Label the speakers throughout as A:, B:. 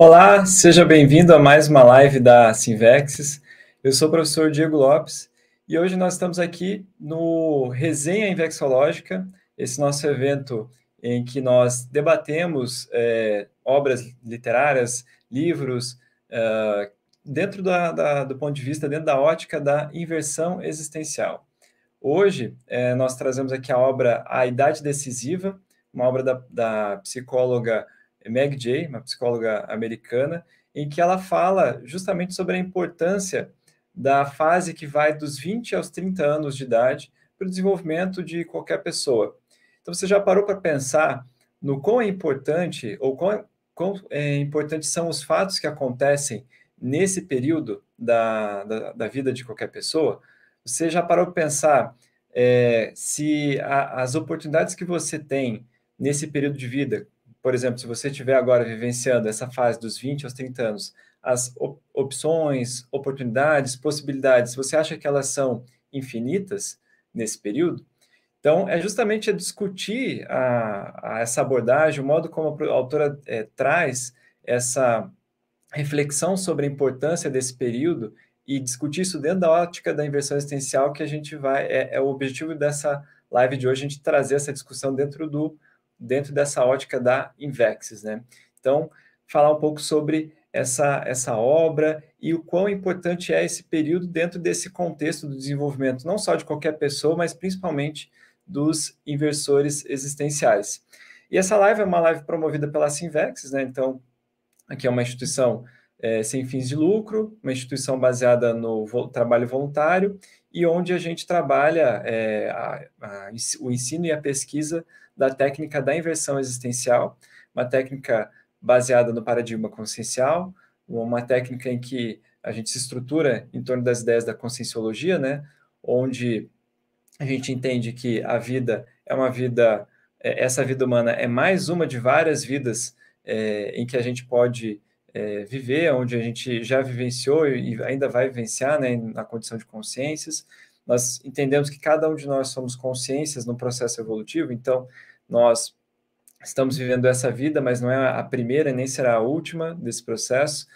A: Olá, seja bem-vindo a mais uma live da Sinvexis. Eu sou o professor Diego Lopes e hoje nós estamos aqui no Resenha Invexológica, esse nosso evento em que nós debatemos é, obras literárias, livros, é, dentro da, da, do ponto de vista, dentro da ótica da inversão existencial. Hoje é, nós trazemos aqui a obra A Idade Decisiva, uma obra da, da psicóloga Meg Jay, uma psicóloga americana, em que ela fala justamente sobre a importância da fase que vai dos 20 aos 30 anos de idade para o desenvolvimento de qualquer pessoa. Então, você já parou para pensar no quão é importante ou quão, quão é, importantes são os fatos que acontecem nesse período da, da, da vida de qualquer pessoa? Você já parou para pensar é, se a, as oportunidades que você tem nesse período de vida, por exemplo, se você estiver agora vivenciando essa fase dos 20 aos 30 anos, as opções, oportunidades, possibilidades, você acha que elas são infinitas nesse período? Então, é justamente discutir a, a essa abordagem, o modo como a autora é, traz essa reflexão sobre a importância desse período e discutir isso dentro da ótica da inversão existencial que a gente vai, é, é o objetivo dessa live de hoje, a gente trazer essa discussão dentro do dentro dessa ótica da Invexis, né? Então, falar um pouco sobre essa, essa obra e o quão importante é esse período dentro desse contexto do desenvolvimento, não só de qualquer pessoa, mas principalmente dos inversores existenciais. E essa live é uma live promovida pela Sinvex, né? Então, aqui é uma instituição é, sem fins de lucro, uma instituição baseada no vo trabalho voluntário e onde a gente trabalha é, a, a, o ensino e a pesquisa da técnica da inversão existencial, uma técnica baseada no paradigma consciencial, uma técnica em que a gente se estrutura em torno das ideias da conscienciologia, né, onde a gente entende que a vida é uma vida, é, essa vida humana é mais uma de várias vidas é, em que a gente pode é, viver, onde a gente já vivenciou e ainda vai vivenciar né, na condição de consciências. Nós entendemos que cada um de nós somos consciências no processo evolutivo, então nós estamos vivendo essa vida, mas não é a primeira nem será a última desse processo.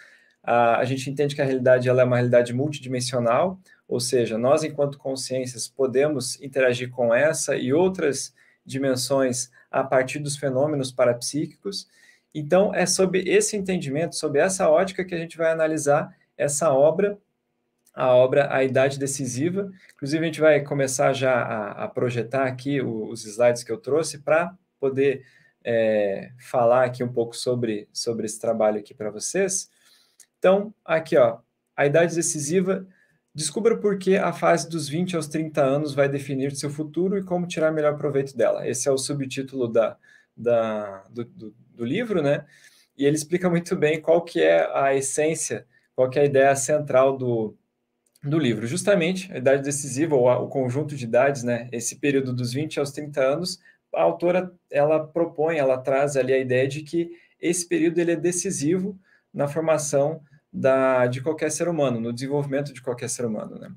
A: A, a gente entende que a realidade ela é uma realidade multidimensional, ou seja, nós, enquanto consciências, podemos interagir com essa e outras dimensões a partir dos fenômenos parapsíquicos. Então, é sobre esse entendimento, sobre essa ótica que a gente vai analisar essa obra, a obra A Idade Decisiva. Inclusive, a gente vai começar já a, a projetar aqui o, os slides que eu trouxe para poder é, falar aqui um pouco sobre, sobre esse trabalho aqui para vocês. Então, aqui, ó, A Idade Decisiva. Descubra por que a fase dos 20 aos 30 anos vai definir seu futuro e como tirar melhor proveito dela. Esse é o subtítulo da, da, do, do do livro, né? E ele explica muito bem qual que é a essência, qual que é a ideia central do, do livro. Justamente a idade decisiva, ou a, o conjunto de idades, né? Esse período dos 20 aos 30 anos, a autora ela propõe, ela traz ali a ideia de que esse período ele é decisivo na formação da, de qualquer ser humano, no desenvolvimento de qualquer ser humano, né?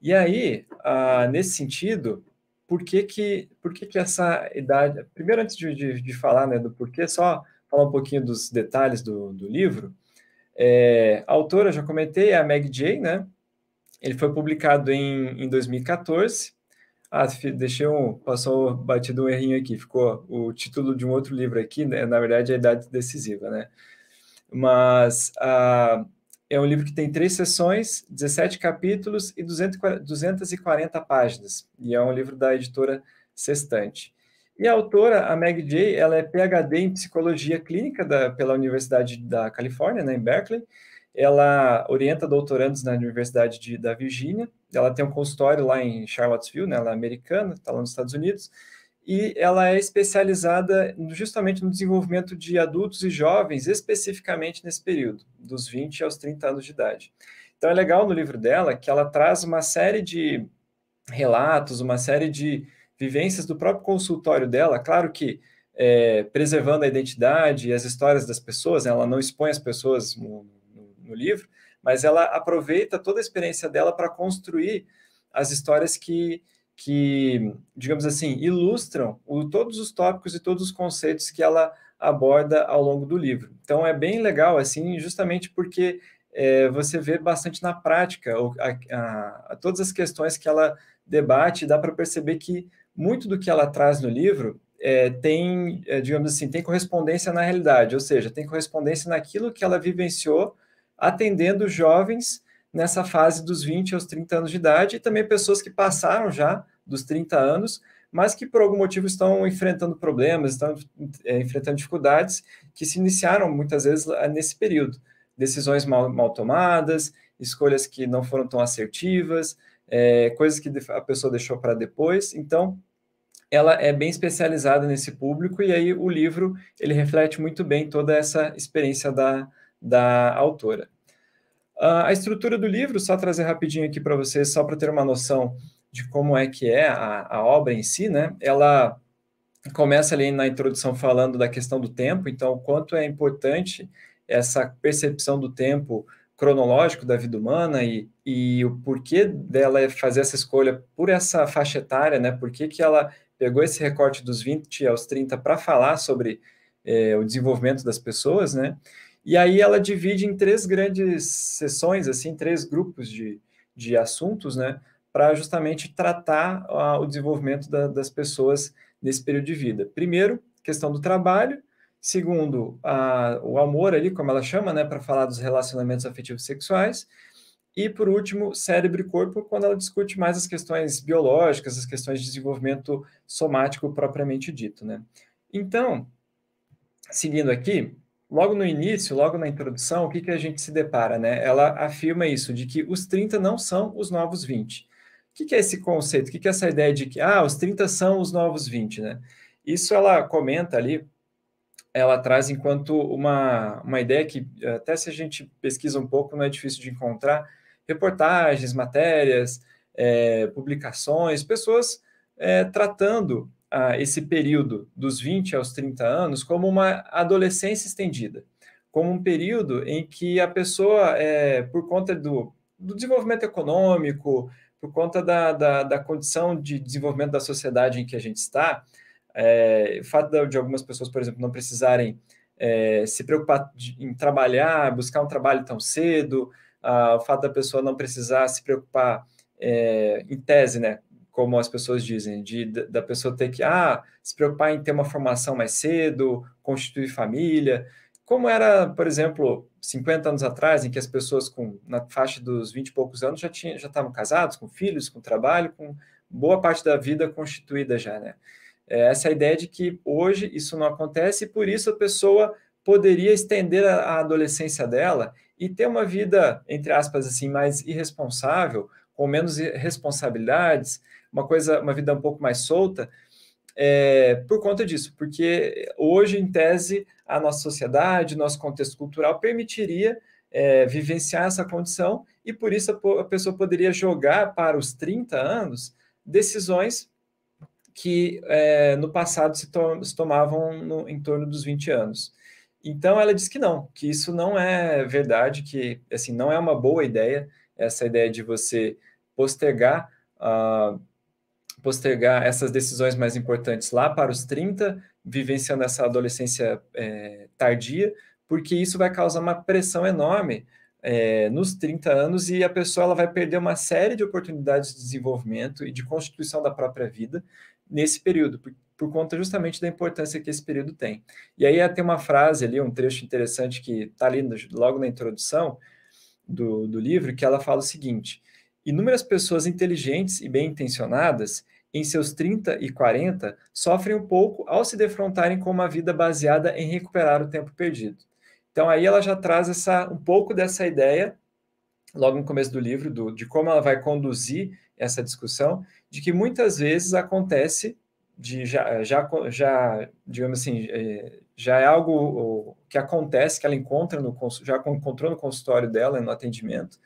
A: E aí, ah, nesse sentido, por que que, por que, que essa idade... Primeiro, antes de, de, de falar né, do porquê, só falar um pouquinho dos detalhes do, do livro. É, a autora, já comentei, é a Meg J, né? Ele foi publicado em, em 2014. Ah, deixei um, passou batido um errinho aqui, ficou o título de um outro livro aqui, né? na verdade é a Idade Decisiva, né? Mas a, é um livro que tem três sessões, 17 capítulos e 240 páginas. E é um livro da editora Sextante. E a autora, a Meg Jay, ela é PhD em psicologia clínica da, pela Universidade da Califórnia, né, em Berkeley. Ela orienta doutorandos na Universidade de, da Virgínia. Ela tem um consultório lá em Charlottesville, né, ela é americana, está lá nos Estados Unidos e ela é especializada justamente no desenvolvimento de adultos e jovens, especificamente nesse período, dos 20 aos 30 anos de idade. Então é legal no livro dela que ela traz uma série de relatos, uma série de vivências do próprio consultório dela, claro que é, preservando a identidade e as histórias das pessoas, né? ela não expõe as pessoas no, no, no livro, mas ela aproveita toda a experiência dela para construir as histórias que que, digamos assim, ilustram o, todos os tópicos e todos os conceitos que ela aborda ao longo do livro. Então é bem legal, assim, justamente porque é, você vê bastante na prática a, a, a todas as questões que ela debate, dá para perceber que muito do que ela traz no livro é, tem, é, digamos assim, tem correspondência na realidade, ou seja, tem correspondência naquilo que ela vivenciou atendendo jovens nessa fase dos 20 aos 30 anos de idade, e também pessoas que passaram já dos 30 anos, mas que por algum motivo estão enfrentando problemas, estão é, enfrentando dificuldades que se iniciaram muitas vezes nesse período. Decisões mal, mal tomadas, escolhas que não foram tão assertivas, é, coisas que a pessoa deixou para depois. Então, ela é bem especializada nesse público e aí o livro ele reflete muito bem toda essa experiência da, da autora. Ah, a estrutura do livro, só trazer rapidinho aqui para vocês, só para ter uma noção de como é que é a, a, obra em si, né? Ela começa ali na introdução falando da questão do tempo, então quanto é importante essa percepção do tempo cronológico da vida humana e, e o porquê dela é fazer essa escolha por essa faixa etária, né? Por que, que ela pegou esse recorte dos 20 aos 30 para falar sobre eh, o desenvolvimento das pessoas, né? E aí ela divide em três grandes sessões, assim, três grupos de, de assuntos, né? Para justamente tratar ah, o desenvolvimento da, das pessoas nesse período de vida. Primeiro, questão do trabalho. Segundo, a, o amor ali, como ela chama, né? Para falar dos relacionamentos afetivos sexuais. E, por último, cérebro e corpo, quando ela discute mais as questões biológicas, as questões de desenvolvimento somático propriamente dito, né? Então, seguindo aqui, logo no início, logo na introdução, o que, que a gente se depara, né? Ela afirma isso, de que os 30 não são os novos 20. O que, que é esse conceito? O que, que é essa ideia de que, ah, os 30 são os novos 20, né? Isso ela comenta ali, ela traz enquanto uma, uma ideia que, até se a gente pesquisa um pouco, não é difícil de encontrar, reportagens, matérias, é, publicações, pessoas é, tratando ah, esse período dos 20 aos 30 anos como uma adolescência estendida, como um período em que a pessoa, é, por conta do, do desenvolvimento econômico, por conta da, da, da, condição de desenvolvimento da sociedade em que a gente está, é, o fato de algumas pessoas, por exemplo, não precisarem é, se preocupar de, em trabalhar, buscar um trabalho tão cedo, ah, o fato da pessoa não precisar se preocupar, é, em tese, né, como as pessoas dizem, de, da pessoa ter que ah, se preocupar em ter uma formação mais cedo, constituir família, como era, por exemplo, 50 anos atrás, em que as pessoas com na faixa dos 20 e poucos anos já tinha já estavam casados, com filhos, com trabalho, com boa parte da vida constituída já, né? É, essa é ideia de que hoje isso não acontece e por isso a pessoa poderia estender a, a adolescência dela e ter uma vida entre aspas assim mais irresponsável, com menos responsabilidades, uma coisa, uma vida um pouco mais solta, é, por conta disso, porque hoje, em tese, a nossa sociedade, nosso contexto cultural permitiria é, vivenciar essa condição e por isso a, a pessoa poderia jogar para os 30 anos decisões que é, no passado se, to se tomavam no, em torno dos 20 anos. Então ela diz que não, que isso não é verdade, que assim não é uma boa ideia essa ideia de você postergar uh, postergar essas decisões mais importantes lá para os 30, vivenciando essa adolescência é, tardia, porque isso vai causar uma pressão enorme é, nos 30 anos e a pessoa ela vai perder uma série de oportunidades de desenvolvimento e de constituição da própria vida nesse período, por, por conta justamente da importância que esse período tem. E aí tem uma frase ali, um trecho interessante que está ali no, logo na introdução do, do livro, que ela fala o seguinte: Inúmeras pessoas inteligentes e bem intencionadas, em seus 30 e 40, sofrem um pouco ao se defrontarem com uma vida baseada em recuperar o tempo perdido. Então aí ela já traz essa, um pouco dessa ideia, logo no começo do livro, do, de como ela vai conduzir essa discussão, de que muitas vezes acontece de já, já, já digamos assim, é, já é algo que acontece, que ela encontra no já encontrou no consultório dela, no atendimento,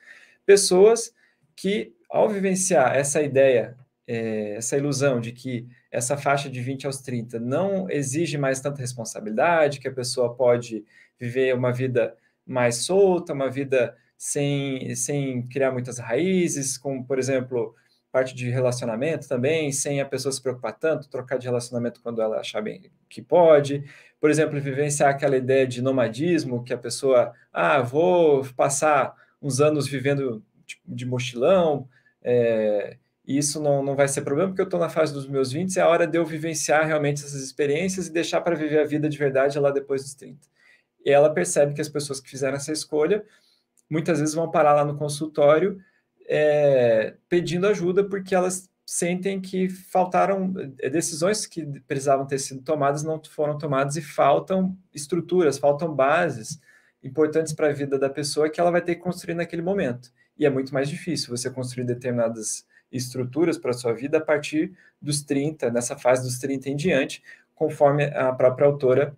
A: pessoas que, ao vivenciar essa ideia, é, essa ilusão de que essa faixa de 20 aos 30 não exige mais tanta responsabilidade, que a pessoa pode viver uma vida mais solta, uma vida sem, sem criar muitas raízes, como, por exemplo, parte de relacionamento também, sem a pessoa se preocupar tanto, trocar de relacionamento quando ela achar bem que pode. Por exemplo, vivenciar aquela ideia de nomadismo, que a pessoa, ah, vou passar uns anos vivendo Tipo, de mochilão, é, e isso não, não vai ser problema, porque eu estou na fase dos meus 20, é a hora de eu vivenciar realmente essas experiências e deixar para viver a vida de verdade lá depois dos 30. E ela percebe que as pessoas que fizeram essa escolha muitas vezes vão parar lá no consultório é, pedindo ajuda, porque elas sentem que faltaram é, decisões que precisavam ter sido tomadas, não foram tomadas, e faltam estruturas, faltam bases importantes para a vida da pessoa que ela vai ter que construir naquele momento e é muito mais difícil você construir determinadas estruturas para a sua vida a partir dos 30, nessa fase dos 30 em diante, conforme a própria autora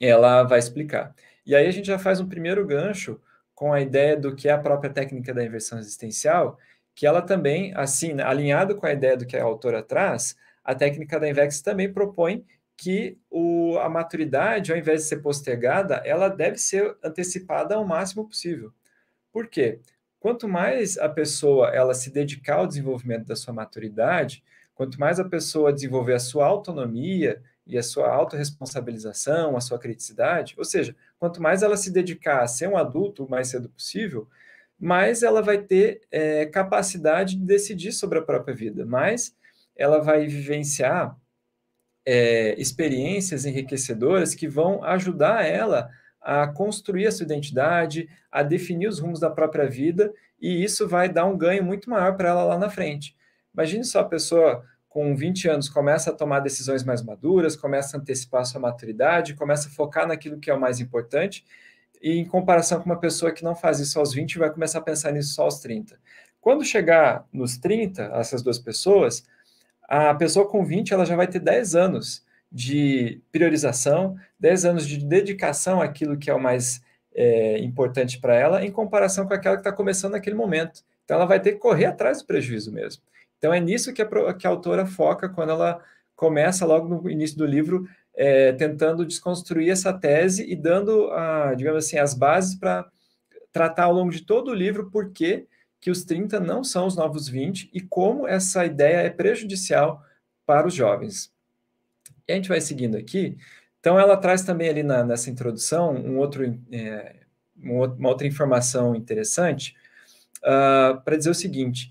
A: ela vai explicar. E aí a gente já faz um primeiro gancho com a ideia do que é a própria técnica da inversão existencial, que ela também, assim, alinhado com a ideia do que a autora traz, a técnica da Invex também propõe que o, a maturidade, ao invés de ser postergada, ela deve ser antecipada ao máximo possível. Por quê? quanto mais a pessoa ela se dedicar ao desenvolvimento da sua maturidade, quanto mais a pessoa desenvolver a sua autonomia e a sua autorresponsabilização, a sua criticidade, ou seja, quanto mais ela se dedicar a ser um adulto o mais cedo possível, mais ela vai ter é, capacidade de decidir sobre a própria vida, mais ela vai vivenciar é, experiências enriquecedoras que vão ajudar ela a construir a sua identidade, a definir os rumos da própria vida, e isso vai dar um ganho muito maior para ela lá na frente. Imagine só a pessoa com 20 anos começa a tomar decisões mais maduras, começa a antecipar a sua maturidade, começa a focar naquilo que é o mais importante, e em comparação com uma pessoa que não faz isso aos 20, vai começar a pensar nisso só aos 30. Quando chegar nos 30, essas duas pessoas, a pessoa com 20 ela já vai ter 10 anos de priorização, 10 anos de dedicação àquilo que é o mais é, importante para ela, em comparação com aquela que está começando naquele momento. Então, ela vai ter que correr atrás do prejuízo mesmo. Então, é nisso que a, que a autora foca quando ela começa, logo no início do livro, é, tentando desconstruir essa tese e dando, a, digamos assim, as bases para tratar ao longo de todo o livro por que os 30 não são os novos 20 e como essa ideia é prejudicial para os jovens. E a gente vai seguindo aqui. Então, ela traz também ali na, nessa introdução um outro, é, uma outra informação interessante uh, ah, para dizer o seguinte: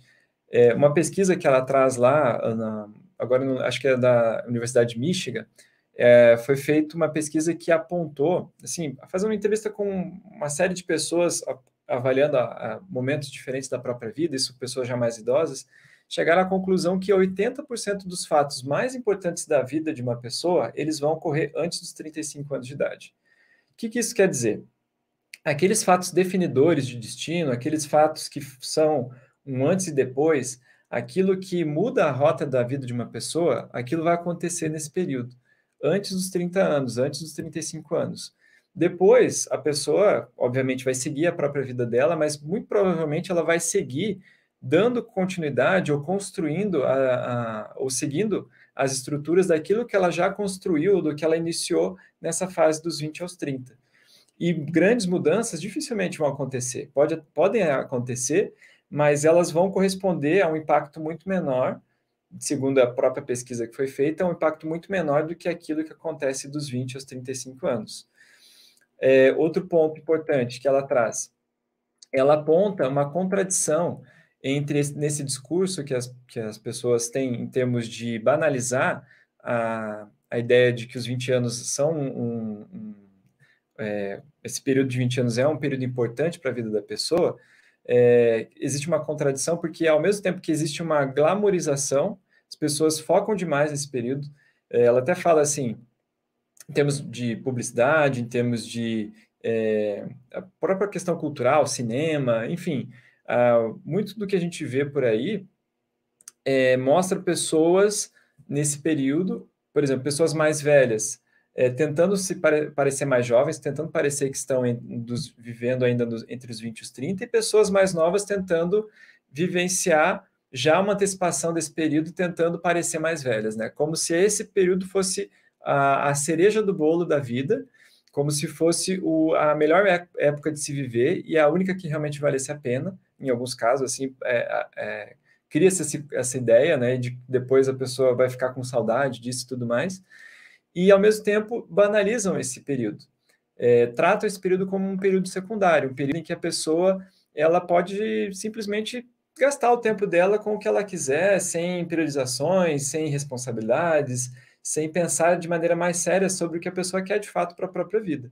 A: é, uma pesquisa que ela traz lá, na, agora acho que é da Universidade de Michigan, é, foi feita uma pesquisa que apontou, assim, fazendo uma entrevista com uma série de pessoas avaliando a, a momentos diferentes da própria vida, isso pessoas já mais idosas, chegaram à conclusão que 80% dos fatos mais importantes da vida de uma pessoa, eles vão ocorrer antes dos 35 anos de idade. O que, que isso quer dizer? Aqueles fatos definidores de destino, aqueles fatos que são um antes e depois, aquilo que muda a rota da vida de uma pessoa, aquilo vai acontecer nesse período, antes dos 30 anos, antes dos 35 anos. Depois, a pessoa, obviamente, vai seguir a própria vida dela, mas muito provavelmente ela vai seguir dando continuidade ou construindo a, a, ou seguindo as estruturas daquilo que ela já construiu, do que ela iniciou nessa fase dos 20 aos 30. E grandes mudanças dificilmente vão acontecer. Pode, podem acontecer, mas elas vão corresponder a um impacto muito menor, segundo a própria pesquisa que foi feita, a um impacto muito menor do que aquilo que acontece dos 20 aos 35 anos. É, outro ponto importante que ela traz, ela aponta uma contradição entre esse, nesse discurso que as, que as pessoas têm em termos de banalizar a, a ideia de que os 20 anos são um. um é, esse período de 20 anos é um período importante para a vida da pessoa, é, existe uma contradição, porque ao mesmo tempo que existe uma glamorização, as pessoas focam demais nesse período. É, ela até fala assim, em termos de publicidade, em termos de é, a própria questão cultural, cinema, enfim, Uh, muito do que a gente vê por aí é, mostra pessoas nesse período, por exemplo, pessoas mais velhas, é, tentando se pare parecer mais jovens, tentando parecer que estão em, dos, vivendo ainda entre os 20 e os 30, e pessoas mais novas tentando vivenciar já uma antecipação desse período, tentando parecer mais velhas, né? Como se esse período fosse a, a cereja do bolo da vida, como se fosse o, a melhor época de se viver e a única que realmente valesse a pena em alguns casos, assim, é, é, cria-se essa, ideia, né, de depois a pessoa vai ficar com saudade disso e tudo mais, e ao mesmo tempo banalizam esse período. É, tratam esse período como um período secundário, um período em que a pessoa ela pode simplesmente gastar o tempo dela com o que ela quiser, sem priorizações, sem responsabilidades, sem pensar de maneira mais séria sobre o que a pessoa quer de fato para a própria vida.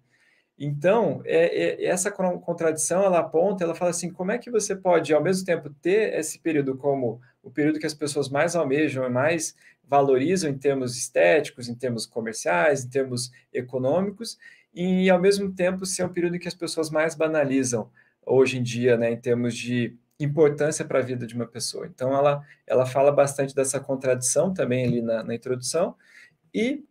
A: Então, é, é, essa contradição ela aponta, ela fala assim: como é que você pode, ao mesmo tempo, ter esse período como o período que as pessoas mais almejam e mais valorizam em termos estéticos, em termos comerciais, em termos econômicos, e, ao mesmo tempo, ser um período que as pessoas mais banalizam hoje em dia, né, em termos de importância para a vida de uma pessoa. Então, ela, ela fala bastante dessa contradição também ali na, na introdução. E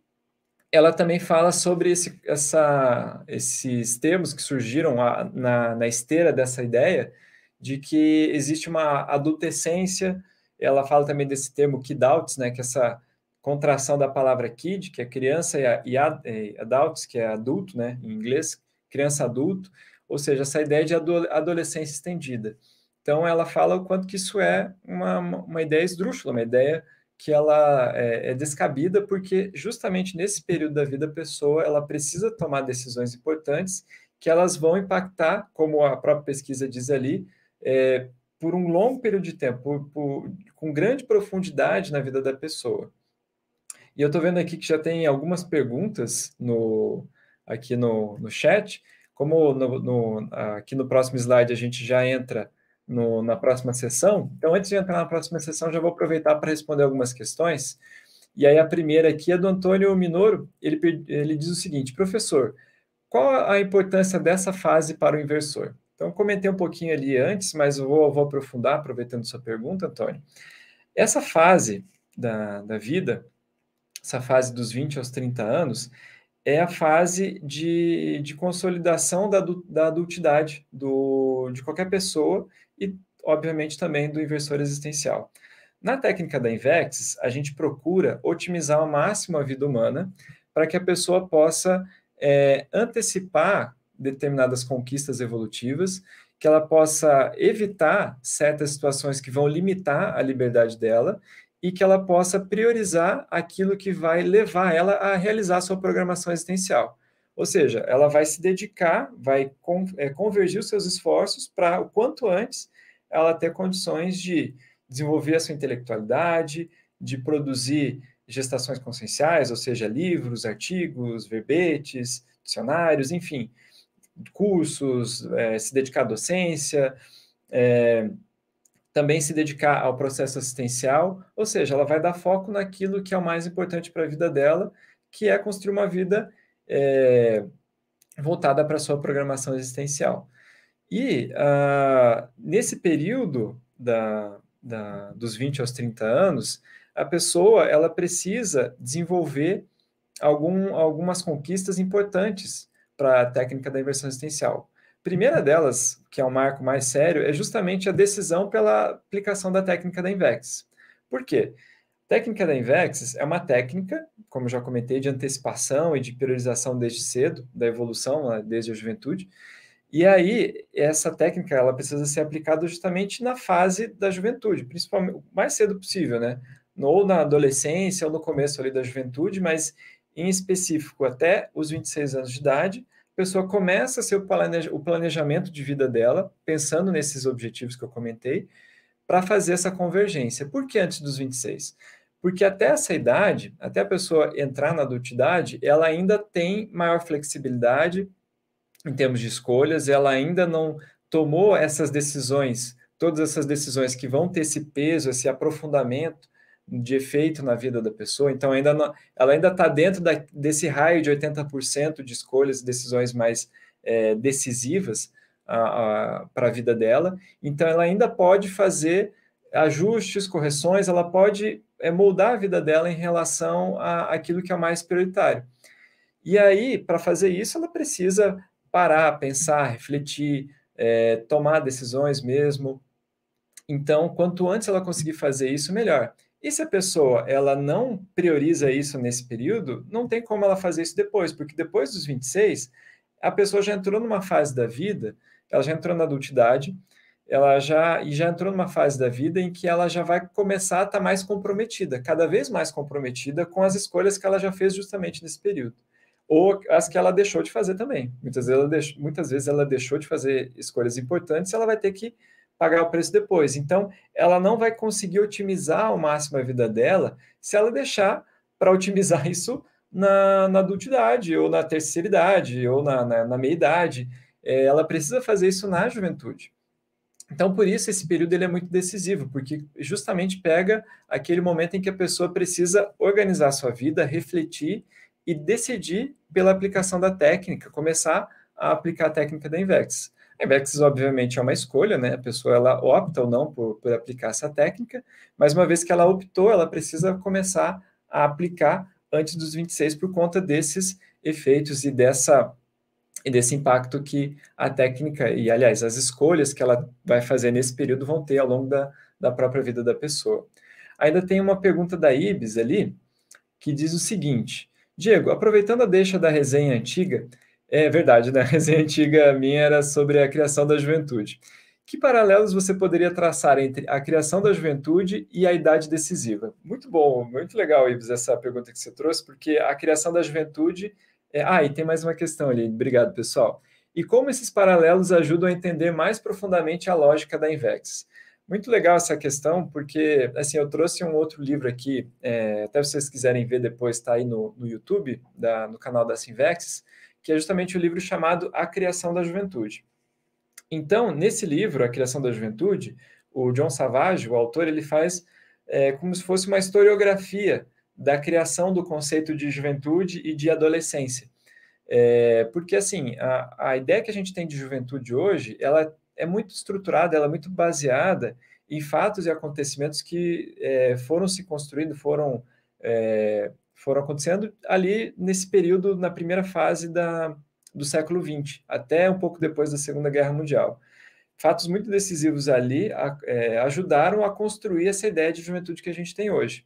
A: ela também fala sobre esse, essa, esses termos que surgiram a, na, na esteira dessa ideia de que existe uma adultescência. Ela fala também desse termo kidouts, né, que é essa contração da palavra kid, que é criança, e, a, e, a, e adults, que é adulto, né, em inglês, criança-adulto, ou seja, essa ideia de adolescência estendida. Então, ela fala o quanto que isso é uma, uma ideia esdrúxula, uma ideia que ela é, é, descabida porque justamente nesse período da vida da pessoa ela precisa tomar decisões importantes que elas vão impactar, como a própria pesquisa diz ali, é, por um longo período de tempo, por, por, com grande profundidade na vida da pessoa. E eu estou vendo aqui que já tem algumas perguntas no, aqui no, no chat. Como no, no, aqui no próximo slide a gente já entra no, na próxima sessão. Então, antes de entrar na próxima sessão, já vou aproveitar para responder algumas questões. E aí, a primeira aqui é do Antônio Minoro. Ele, ele diz o seguinte: professor, qual a importância dessa fase para o inversor? Então, comentei um pouquinho ali antes, mas vou, vou aprofundar, aproveitando sua pergunta, Antônio. Essa fase da, da vida, essa fase dos 20 aos 30 anos, é a fase de, de consolidação da, da adultidade do, de qualquer pessoa e, obviamente, também do inversor existencial. Na técnica da Invex, a gente procura otimizar ao máximo a vida humana para que a pessoa possa é, antecipar determinadas conquistas evolutivas, que ela possa evitar certas situações que vão limitar a liberdade dela e que ela possa priorizar aquilo que vai levar ela a realizar sua programação existencial. Ou seja, ela vai se dedicar, vai eh, convergir os seus esforços para o quanto antes ela ter condições de desenvolver a sua intelectualidade, de produzir gestações conscienciais, ou seja, livros, artigos, verbetes, dicionários, enfim, cursos, é, se dedicar à docência, é, também se dedicar ao processo assistencial, ou seja, ela vai dar foco naquilo que é o mais importante para a vida dela, que é construir uma vida é, voltada para a sua programação existencial. E ah, nesse período da, da, dos 20 aos 30 anos, a pessoa ela precisa desenvolver algum, algumas conquistas importantes para a técnica da inversão existencial. Primeira delas, que é o um marco mais sério, é justamente a decisão pela aplicação da técnica da Invex. Por quê? Técnica da Invexis é uma técnica, como já comentei, de antecipação e de priorização desde cedo, da evolução, né, desde a juventude. E aí, essa técnica ela precisa ser aplicada justamente na fase da juventude, principalmente o mais cedo possível, né? Ou na adolescência, ou no começo ali da juventude, mas em específico até os 26 anos de idade, a pessoa começa seu planeja o planejamento de vida dela, pensando nesses objetivos que eu comentei, para fazer essa convergência. Por que antes dos 26? Porque até essa idade, até a pessoa entrar na adultidade, ela ainda tem maior flexibilidade em termos de escolhas, ela ainda não tomou essas decisões, todas essas decisões que vão ter esse peso, esse aprofundamento de efeito na vida da pessoa. Então, ainda não, ela ainda está dentro da, desse raio de 80% de escolhas e decisões mais é, decisivas, para a vida dela. Então, ela ainda pode fazer ajustes, correções, ela pode é, moldar a vida dela em relação àquilo que é mais prioritário. E aí, para fazer isso, ela precisa parar, pensar, refletir, é, tomar decisões mesmo. Então, quanto antes ela conseguir fazer isso, melhor. E se a pessoa ela não prioriza isso nesse período, não tem como ela fazer isso depois, porque depois dos 26, a pessoa já entrou numa fase da vida ela já entrou na adultidade, ela já e já entrou numa fase da vida em que ela já vai começar a estar tá mais comprometida, cada vez mais comprometida com as escolhas que ela já fez justamente nesse período, ou as que ela deixou de fazer também. Muitas vezes ela deixou, muitas vezes ela deixou de fazer escolhas importantes, e ela vai ter que pagar o preço depois. Então, ela não vai conseguir otimizar ao máximo a vida dela se ela deixar para otimizar isso na, na, adultidade, ou na terceira idade, ou na, na, na meia idade. É, ela precisa fazer isso na juventude. Então, por isso, esse período ele é muito decisivo, porque justamente pega aquele momento em que a pessoa precisa organizar sua vida, refletir e decidir pela aplicação da técnica, começar a aplicar a técnica da Invex. A Invex, obviamente, é uma escolha, né? A pessoa ela opta ou não por, por aplicar essa técnica, mas uma vez que ela optou, ela precisa começar a aplicar antes dos 26 por conta desses efeitos e dessa e desse impacto que a técnica e, aliás, as escolhas que ela vai fazer nesse período vão ter ao longo da, da própria vida da pessoa. Ainda tem uma pergunta da Ibis ali, que diz o seguinte: Diego, aproveitando a deixa da resenha antiga, é verdade, né? A resenha antiga minha era sobre a criação da juventude. Que paralelos você poderia traçar entre a criação da juventude e a idade decisiva? Muito bom, muito legal, Ibis, essa pergunta que você trouxe, porque a criação da juventude é, ah, e tem mais uma questão ali. Obrigado, pessoal. E como esses paralelos ajudam a entender mais profundamente a lógica da Invex? Muito legal essa questão, porque assim eu trouxe um outro livro aqui, é, até vocês quiserem ver depois, está aí no, no YouTube, da, no canal da Invex, que é justamente o livro chamado A Criação da Juventude. Então, nesse livro, A Criação da Juventude, o John Savage, o autor, ele faz é, como se fosse uma historiografia da criação do conceito de juventude e de adolescência. É, porque, assim, a, a ideia que a gente tem de juventude hoje, ela é muito estruturada, ela é muito baseada em fatos e acontecimentos que é, foram se construindo, foram, é, foram acontecendo ali nesse período, na primeira fase da, do século XX, até um pouco depois da Segunda Guerra Mundial. Fatos muito decisivos ali é, ajudaram a construir essa ideia de juventude que a gente tem hoje.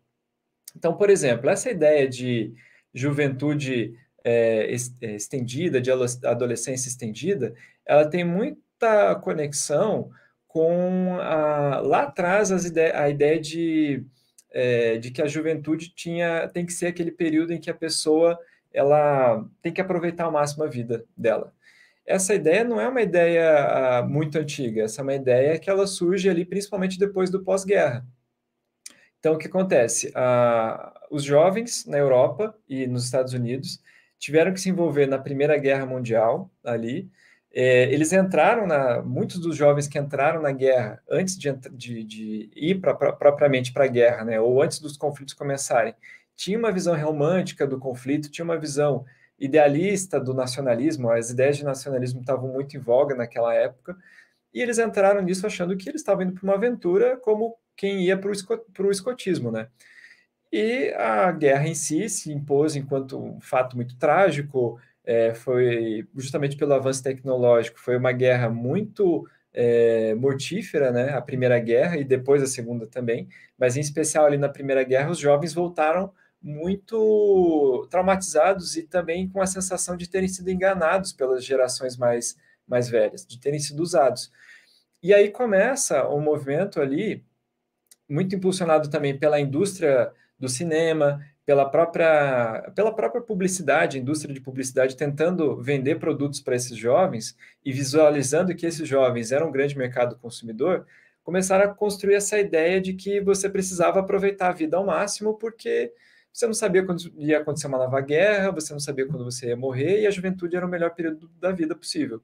A: Então, por exemplo, essa ideia de juventude é, é estendida, de adolescência estendida, ela tem muita conexão com a, lá atrás ide a ideia de, é, de que a juventude tinha tem que ser aquele período em que a pessoa ela tem que aproveitar ao máximo a vida dela. Essa ideia não é uma ideia ah, muito antiga, essa é uma ideia que ela surge ali principalmente depois do pós-guerra. Então, o que acontece? Ah, os jovens na Europa e nos Estados Unidos tiveram que se envolver na Primeira Guerra Mundial ali. É, eles entraram na. Muitos dos jovens que entraram na guerra antes de, de, de ir pra, pra, propriamente para a guerra, né, ou antes dos conflitos começarem, tinha uma visão romântica do conflito, tinha uma visão idealista do nacionalismo, as ideias de nacionalismo estavam muito em voga naquela época, e eles entraram nisso achando que eles estavam indo para uma aventura como quem ia para o escotismo, né? E a guerra em si se impôs enquanto um fato muito trágico, é, foi justamente pelo avanço tecnológico, foi uma guerra muito é, mortífera, né? A Primeira Guerra e depois a Segunda também, mas em especial ali na Primeira Guerra, os jovens voltaram muito traumatizados e também com a sensação de terem sido enganados pelas gerações mais mais velhas, de terem sido usados. E aí começa um movimento ali, muito impulsionado também pela indústria do cinema, pela própria, pela própria publicidade, indústria de publicidade, tentando vender produtos para esses jovens e visualizando que esses jovens eram um grande mercado consumidor, começaram a construir essa ideia de que você precisava aproveitar a vida ao máximo, porque você não sabia quando ia acontecer uma nova guerra, você não sabia quando você ia morrer, e a juventude era o melhor período da vida possível.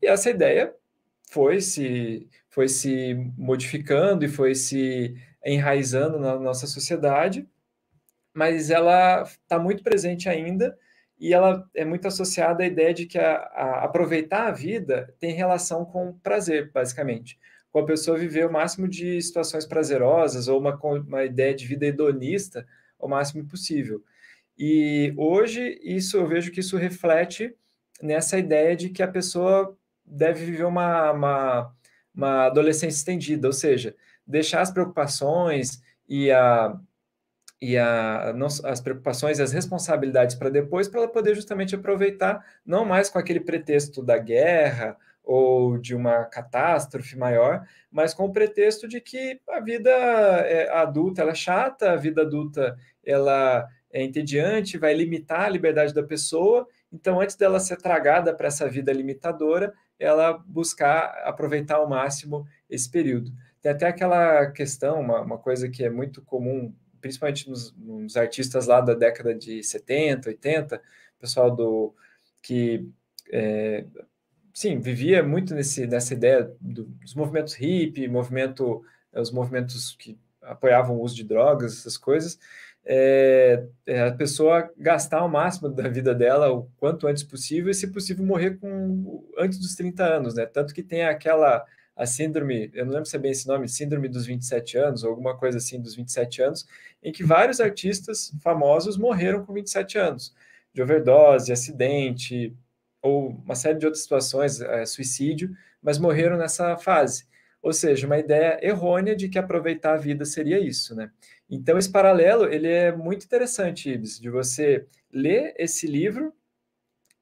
A: E essa ideia foi se, foi se modificando e foi se enraizando na nossa sociedade, mas ela está muito presente ainda e ela é muito associada à ideia de que a, a aproveitar a vida tem relação com prazer, basicamente. Com a pessoa viver o máximo de situações prazerosas ou uma, uma ideia de vida hedonista o máximo possível. E hoje isso eu vejo que isso reflete nessa ideia de que a pessoa deve viver uma, uma, uma adolescência estendida, ou seja, deixar as preocupações e a, e a, não, as preocupações e as responsabilidades para depois, para ela poder justamente aproveitar, não mais com aquele pretexto da guerra ou de uma catástrofe maior, mas com o pretexto de que a vida é adulta ela é chata, a vida adulta ela é entediante, vai limitar a liberdade da pessoa. Então, antes dela ser tragada para essa vida limitadora, ela buscar aproveitar ao máximo esse período. Tem até aquela questão, uma, uma coisa que é muito comum, principalmente nos, nos, artistas lá da década de 70, 80, pessoal do que é, sim vivia muito nesse, nessa ideia do, dos movimentos hippie, movimento, os movimentos que apoiavam o uso de drogas, essas coisas, é, é, a pessoa gastar o máximo da vida dela o quanto antes possível e, se possível, morrer com antes dos 30 anos, né? Tanto que tem aquela a síndrome, eu não lembro se é bem esse nome, síndrome dos 27 anos, ou alguma coisa assim dos 27 anos, em que vários artistas famosos morreram com 27 anos, de overdose, acidente, ou uma série de outras situações, é, suicídio, mas morreram nessa fase. Ou seja, uma ideia errônea de que aproveitar a vida seria isso, né? Então, esse paralelo, ele é muito interessante, Ibis, de você ler esse livro,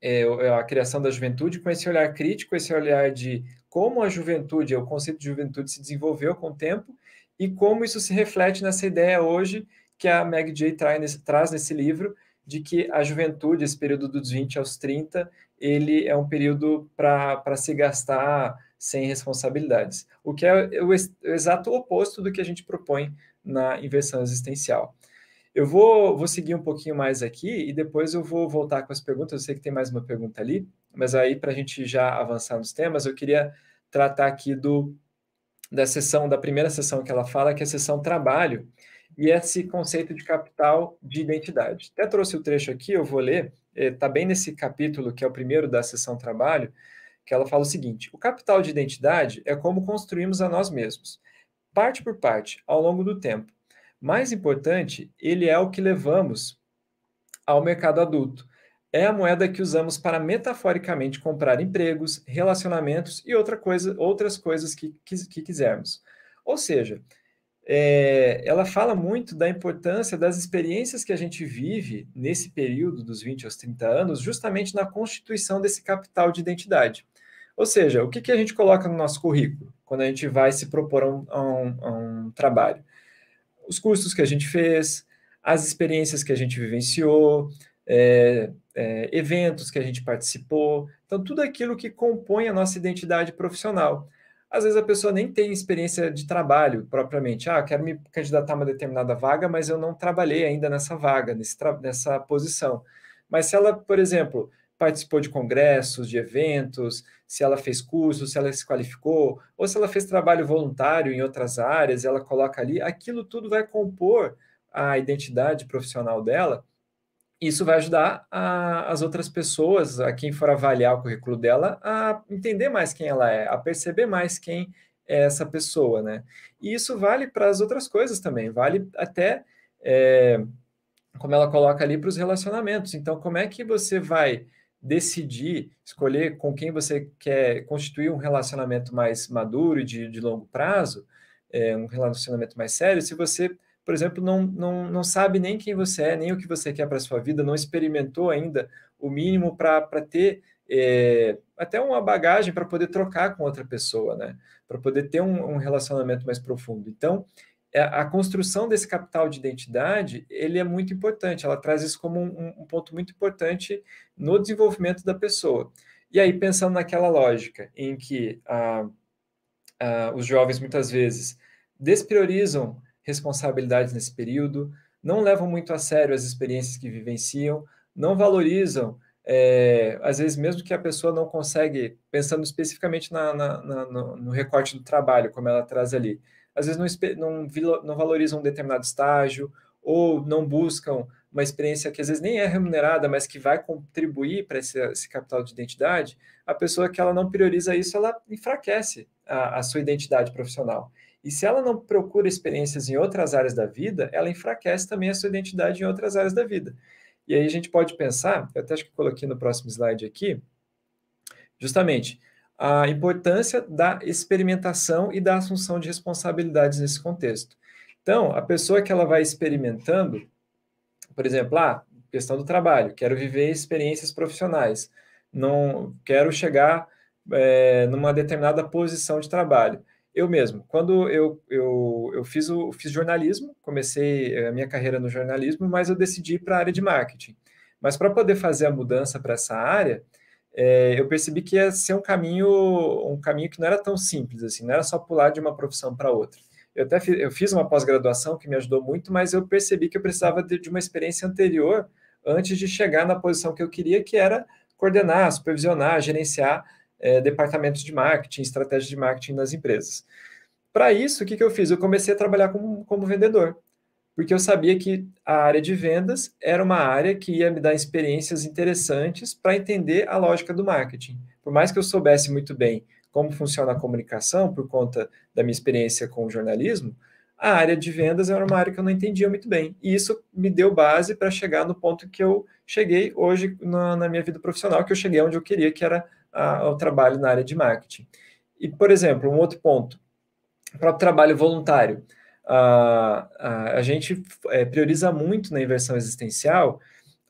A: é, é, A Criação da Juventude, com esse olhar crítico, esse olhar de como a juventude, o conceito de juventude se desenvolveu com o tempo e como isso se reflete nessa ideia hoje que a Meg J traz nesse, traz nesse livro, de que a juventude, esse período dos 20 aos 30, ele é um período para se gastar sem responsabilidades, o que é o, o exato oposto do que a gente propõe na inversão existencial. Eu vou, vou seguir um pouquinho mais aqui e depois eu vou voltar com as perguntas. Eu sei que tem mais uma pergunta ali, mas aí para a gente já avançar nos temas, eu queria tratar aqui do da sessão, da primeira sessão que ela fala, que é a sessão trabalho, e esse conceito de capital de identidade. Até trouxe o trecho aqui, eu vou ler, está eh, bem nesse capítulo, que é o primeiro da sessão trabalho, que ela fala o seguinte: o capital de identidade é como construímos a nós mesmos, parte por parte, ao longo do tempo. Mais importante, ele é o que levamos ao mercado adulto. É a moeda que usamos para metaforicamente comprar empregos, relacionamentos e outra coisa, outras coisas que, que, que quisermos. Ou seja, é, ela fala muito da importância das experiências que a gente vive nesse período dos 20 aos 30 anos, justamente na constituição desse capital de identidade. Ou seja, o que, que a gente coloca no nosso currículo quando a gente vai se propor a um, a um, a um trabalho? Os cursos que a gente fez, as experiências que a gente vivenciou, é, é, eventos que a gente participou, então tudo aquilo que compõe a nossa identidade profissional. Às vezes a pessoa nem tem experiência de trabalho propriamente. Ah, quero me candidatar a uma determinada vaga, mas eu não trabalhei ainda nessa vaga, nessa posição. Mas se ela, por exemplo, participou de congressos, de eventos, se ela fez curso, se ela se qualificou, ou se ela fez trabalho voluntário em outras áreas, ela coloca ali, aquilo tudo vai compor a identidade profissional dela. Isso vai ajudar a, as outras pessoas, a quem for avaliar o currículo dela, a entender mais quem ela é, a perceber mais quem é essa pessoa, né? E isso vale para as outras coisas também, vale até. É, como ela coloca ali para os relacionamentos. Então, como é que você vai decidir, escolher com quem você quer constituir um relacionamento mais maduro e de, de longo prazo, é, um relacionamento mais sério, se você, por exemplo, não, não, não sabe nem quem você é, nem o que você quer para sua vida, não experimentou ainda o mínimo para ter é, até uma bagagem para poder trocar com outra pessoa, né? Para poder ter um, um relacionamento mais profundo. Então, é, a construção desse capital de identidade ele é muito importante. Ela traz isso como um, um, ponto muito importante no desenvolvimento da pessoa. E aí pensando naquela lógica em que ah, ah, os jovens muitas vezes despriorizam responsabilidades nesse período, não levam muito a sério as experiências que vivenciam, não valorizam é, às vezes mesmo que a pessoa não consegue, pensando especificamente na, na, na, no, no recorte do trabalho, como ela traz ali, às vezes não, não, não valorizam um determinado estágio ou não buscam uma experiência que às vezes nem é remunerada, mas que vai contribuir para esse, esse, capital de identidade, a pessoa que ela não prioriza isso, ela enfraquece a, a sua identidade profissional. E se ela não procura experiências em outras áreas da vida, ela enfraquece também a sua identidade em outras áreas da vida. E aí a gente pode pensar, eu até acho que coloquei no próximo slide aqui, justamente, a importância da experimentação e da assunção de responsabilidades nesse contexto. Então, a pessoa que ela vai experimentando, por exemplo, ah, questão do trabalho, quero viver experiências profissionais, não quero chegar é, numa determinada posição de trabalho. Eu mesmo, quando eu, eu, eu fiz, o, fiz jornalismo, comecei é, a minha carreira no jornalismo, mas eu decidi para a área de marketing. Mas para poder fazer a mudança para essa área, é, eu percebi que ia ser um caminho, um caminho que não era tão simples assim, não era só pular de uma profissão para outra. Eu até fiz, eu fiz uma pós-graduação que me ajudou muito, mas eu percebi que eu precisava de, de uma experiência anterior antes de chegar na posição que eu queria, que era coordenar, supervisionar, gerenciar é, departamentos de marketing, estratégias de marketing nas empresas. Para isso, o que, que eu fiz? Eu comecei a trabalhar como vendedor porque eu sabia que a área de vendas era uma área que ia me dar experiências interessantes para entender a lógica do marketing. Por mais que eu soubesse muito bem como funciona a comunicação, por conta da minha experiência com o jornalismo, a área de vendas era uma área que eu não entendia muito bem. E isso me deu base para chegar no ponto que eu cheguei hoje na, na, minha vida profissional, que eu cheguei onde eu queria, que era a, o trabalho na área de marketing. E, por exemplo, um outro ponto, o próprio trabalho voluntário a, a, gente é, prioriza muito na inversão existencial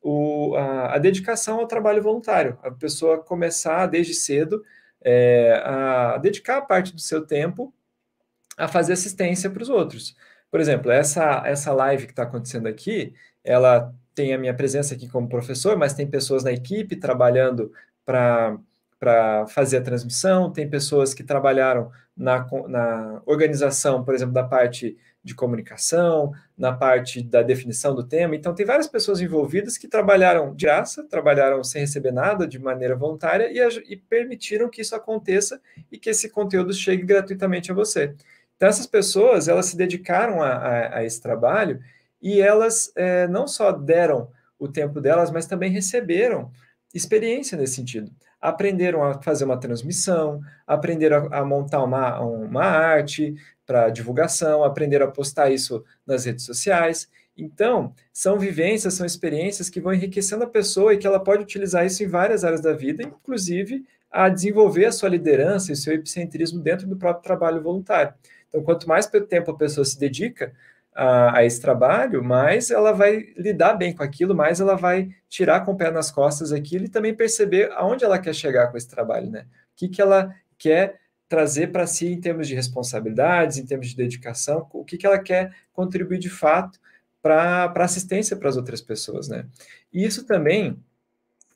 A: o, a, a, dedicação ao trabalho voluntário, a pessoa começar desde cedo é, a dedicar parte do seu tempo a fazer assistência para os outros. Por exemplo, essa, essa live que está acontecendo aqui, ela tem a minha presença aqui como professor, mas tem pessoas na equipe trabalhando para fazer a transmissão, tem pessoas que trabalharam na, na organização, por exemplo, da parte de comunicação, na parte da definição do tema. Então, tem várias pessoas envolvidas que trabalharam de graça, trabalharam sem receber nada, de maneira voluntária, e, e permitiram que isso aconteça e que esse conteúdo chegue gratuitamente a você. Então, essas pessoas, elas se dedicaram a, a, a esse trabalho e elas é, não só deram o tempo delas, mas também receberam experiência nesse sentido. Aprenderam a fazer uma transmissão, aprenderam a, montar uma, uma arte para divulgação, aprenderam a postar isso nas redes sociais. Então, são vivências, são experiências que vão enriquecendo a pessoa e que ela pode utilizar isso em várias áreas da vida, inclusive a desenvolver a sua liderança e seu epicentrismo dentro do próprio trabalho voluntário. Então, quanto mais tempo a pessoa se dedica, a, a, esse trabalho, mais ela vai lidar bem com aquilo, mais ela vai tirar com o pé nas costas aquilo e também perceber aonde ela quer chegar com esse trabalho, né? O que, que ela quer trazer para si em termos de responsabilidades, em termos de dedicação, o que, que ela quer contribuir de fato para assistência para as outras pessoas, né? E isso também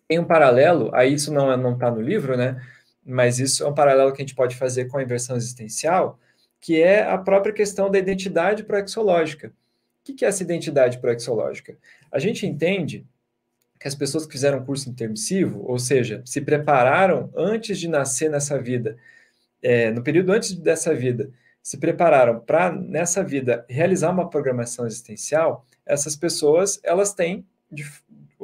A: tem um paralelo, aí isso não está é, não tá no livro, né? Mas isso é um paralelo que a gente pode fazer com a inversão existencial, que é a própria questão da identidade proexológica. O que é essa identidade proexológica? A gente entende que as pessoas que fizeram curso intermissivo, ou seja, se prepararam antes de nascer nessa vida, é, no período antes dessa vida, se prepararam para nessa vida realizar uma programação existencial, essas pessoas elas têm,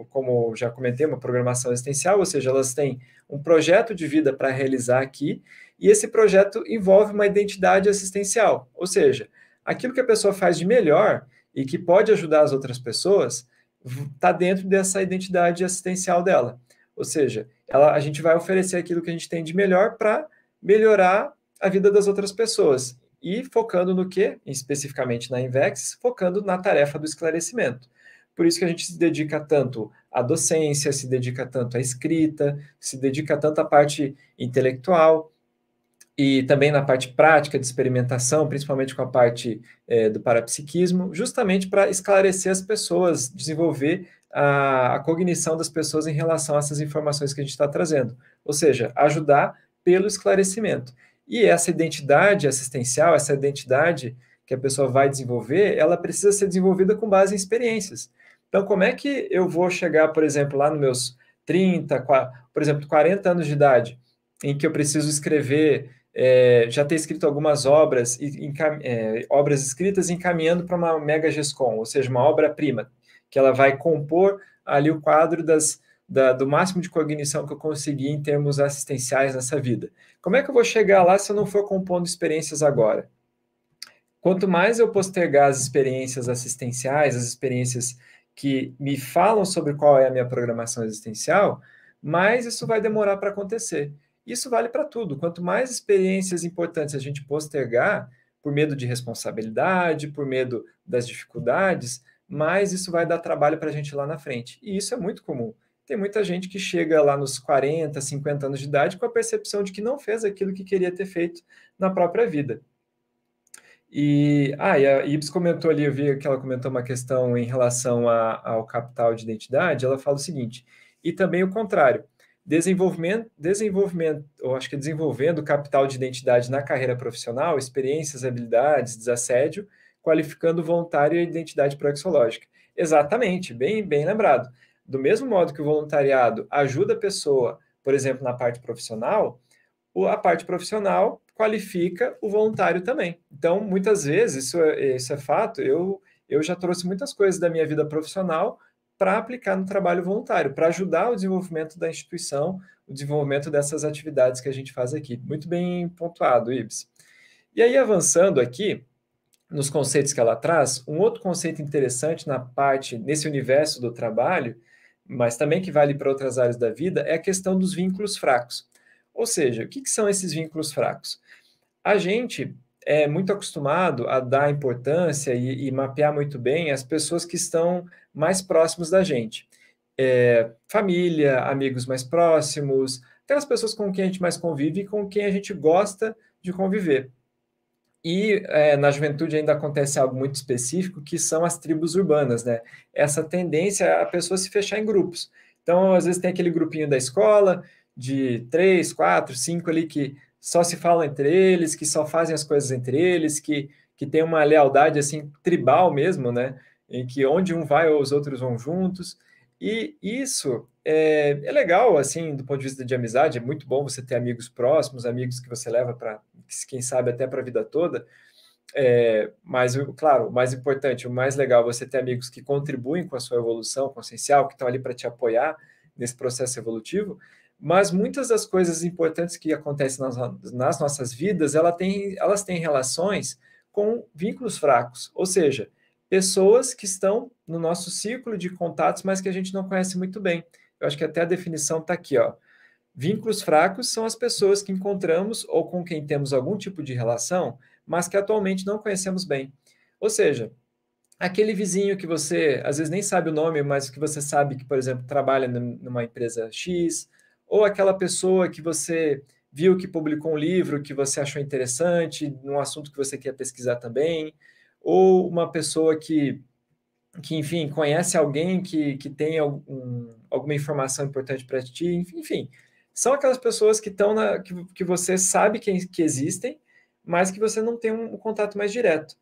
A: como já comentei, uma programação existencial, ou seja, elas têm um projeto de vida para realizar aqui e esse projeto envolve uma identidade assistencial, ou seja, aquilo que a pessoa faz de melhor e que pode ajudar as outras pessoas está dentro dessa identidade assistencial dela. Ou seja, ela, a gente vai oferecer aquilo que a gente tem de melhor para melhorar a vida das outras pessoas. E focando no que? Especificamente na Invex, focando na tarefa do esclarecimento. Por isso que a gente se dedica tanto à docência, se dedica tanto à escrita, se dedica tanto à parte intelectual, e também na parte prática de experimentação, principalmente com a parte é, do parapsiquismo, justamente para esclarecer as pessoas, desenvolver a, a, cognição das pessoas em relação a essas informações que a gente está trazendo. Ou seja, ajudar pelo esclarecimento. E essa identidade assistencial, essa identidade que a pessoa vai desenvolver, ela precisa ser desenvolvida com base em experiências. Então, como é que eu vou chegar, por exemplo, lá nos meus 30, 40, por exemplo, 40 anos de idade, em que eu preciso escrever é, já ter escrito algumas obras, e, é, obras escritas encaminhando para uma mega GESCOM, ou seja, uma obra-prima, que ela vai compor ali o quadro das, da, do máximo de cognição que eu consegui em termos assistenciais nessa vida. Como é que eu vou chegar lá se eu não for compondo experiências agora? Quanto mais eu postergar as experiências assistenciais, as experiências que me falam sobre qual é a minha programação existencial, mais isso vai demorar para acontecer. Isso vale para tudo. Quanto mais experiências importantes a gente postergar, por medo de responsabilidade, por medo das dificuldades, mais isso vai dar trabalho para a gente lá na frente. E isso é muito comum. Tem muita gente que chega lá nos 40, 50 anos de idade com a percepção de que não fez aquilo que queria ter feito na própria vida. E, ah, e a Ibs comentou ali, eu vi que ela comentou uma questão em relação a, ao capital de identidade, ela fala o seguinte, e também o contrário, Desenvolvimento, desenvolvimento, ou acho que desenvolvendo capital de identidade na carreira profissional, experiências, habilidades, desassédio, qualificando voluntário e identidade praxológica. Exatamente, bem, bem lembrado. Do mesmo modo que o voluntariado ajuda a pessoa, por exemplo, na parte profissional, a parte profissional qualifica o voluntário também. Então, muitas vezes, isso é, isso é fato, eu, eu já trouxe muitas coisas da minha vida profissional para aplicar no trabalho voluntário, para ajudar o desenvolvimento da instituição, o desenvolvimento dessas atividades que a gente faz aqui. Muito bem pontuado, Ibs. E aí, avançando aqui, nos conceitos que ela traz, um outro conceito interessante na parte, nesse universo do trabalho, mas também que vale para outras áreas da vida, é a questão dos vínculos fracos. Ou seja, o que, que são esses vínculos fracos? A gente é muito acostumado a dar importância e, e mapear muito bem as pessoas que estão mais próximos da gente. É, família, amigos mais próximos, até as pessoas com quem a gente mais convive e com quem a gente gosta de conviver. E é, na juventude ainda acontece algo muito específico, que são as tribos urbanas, né? Essa tendência é a pessoa se fechar em grupos. Então, às vezes, tem aquele grupinho da escola, de três, quatro, cinco ali que só se falam entre eles, que só fazem as coisas entre eles, que, que tem uma lealdade assim tribal mesmo, né? Em que onde um vai, os outros vão juntos. E isso é, é legal, assim, do ponto de vista de amizade, é muito bom você ter amigos próximos, amigos que você leva para, quem sabe, até para a vida toda. É, mas, claro, o mais importante, o mais legal é você ter amigos que contribuem com a sua evolução consciencial, que estão ali para te apoiar nesse processo evolutivo mas muitas das coisas importantes que acontecem nas, nas nossas vidas, ela tem, elas têm relações com vínculos fracos, ou seja, pessoas que estão no nosso círculo de contatos, mas que a gente não conhece muito bem. Eu acho que até a definição está aqui, ó. Vínculos fracos são as pessoas que encontramos ou com quem temos algum tipo de relação, mas que atualmente não conhecemos bem. Ou seja, aquele vizinho que você às vezes nem sabe o nome, mas que você sabe que, por exemplo, trabalha numa empresa X, ou aquela pessoa que você viu que publicou um livro que você achou interessante, num assunto que você quer pesquisar também, ou uma pessoa que, que enfim, conhece alguém que, que tem algum, alguma informação importante para ti, enfim, São aquelas pessoas que estão na. Que, que você sabe que, que existem, mas que você não tem um, um contato mais direto.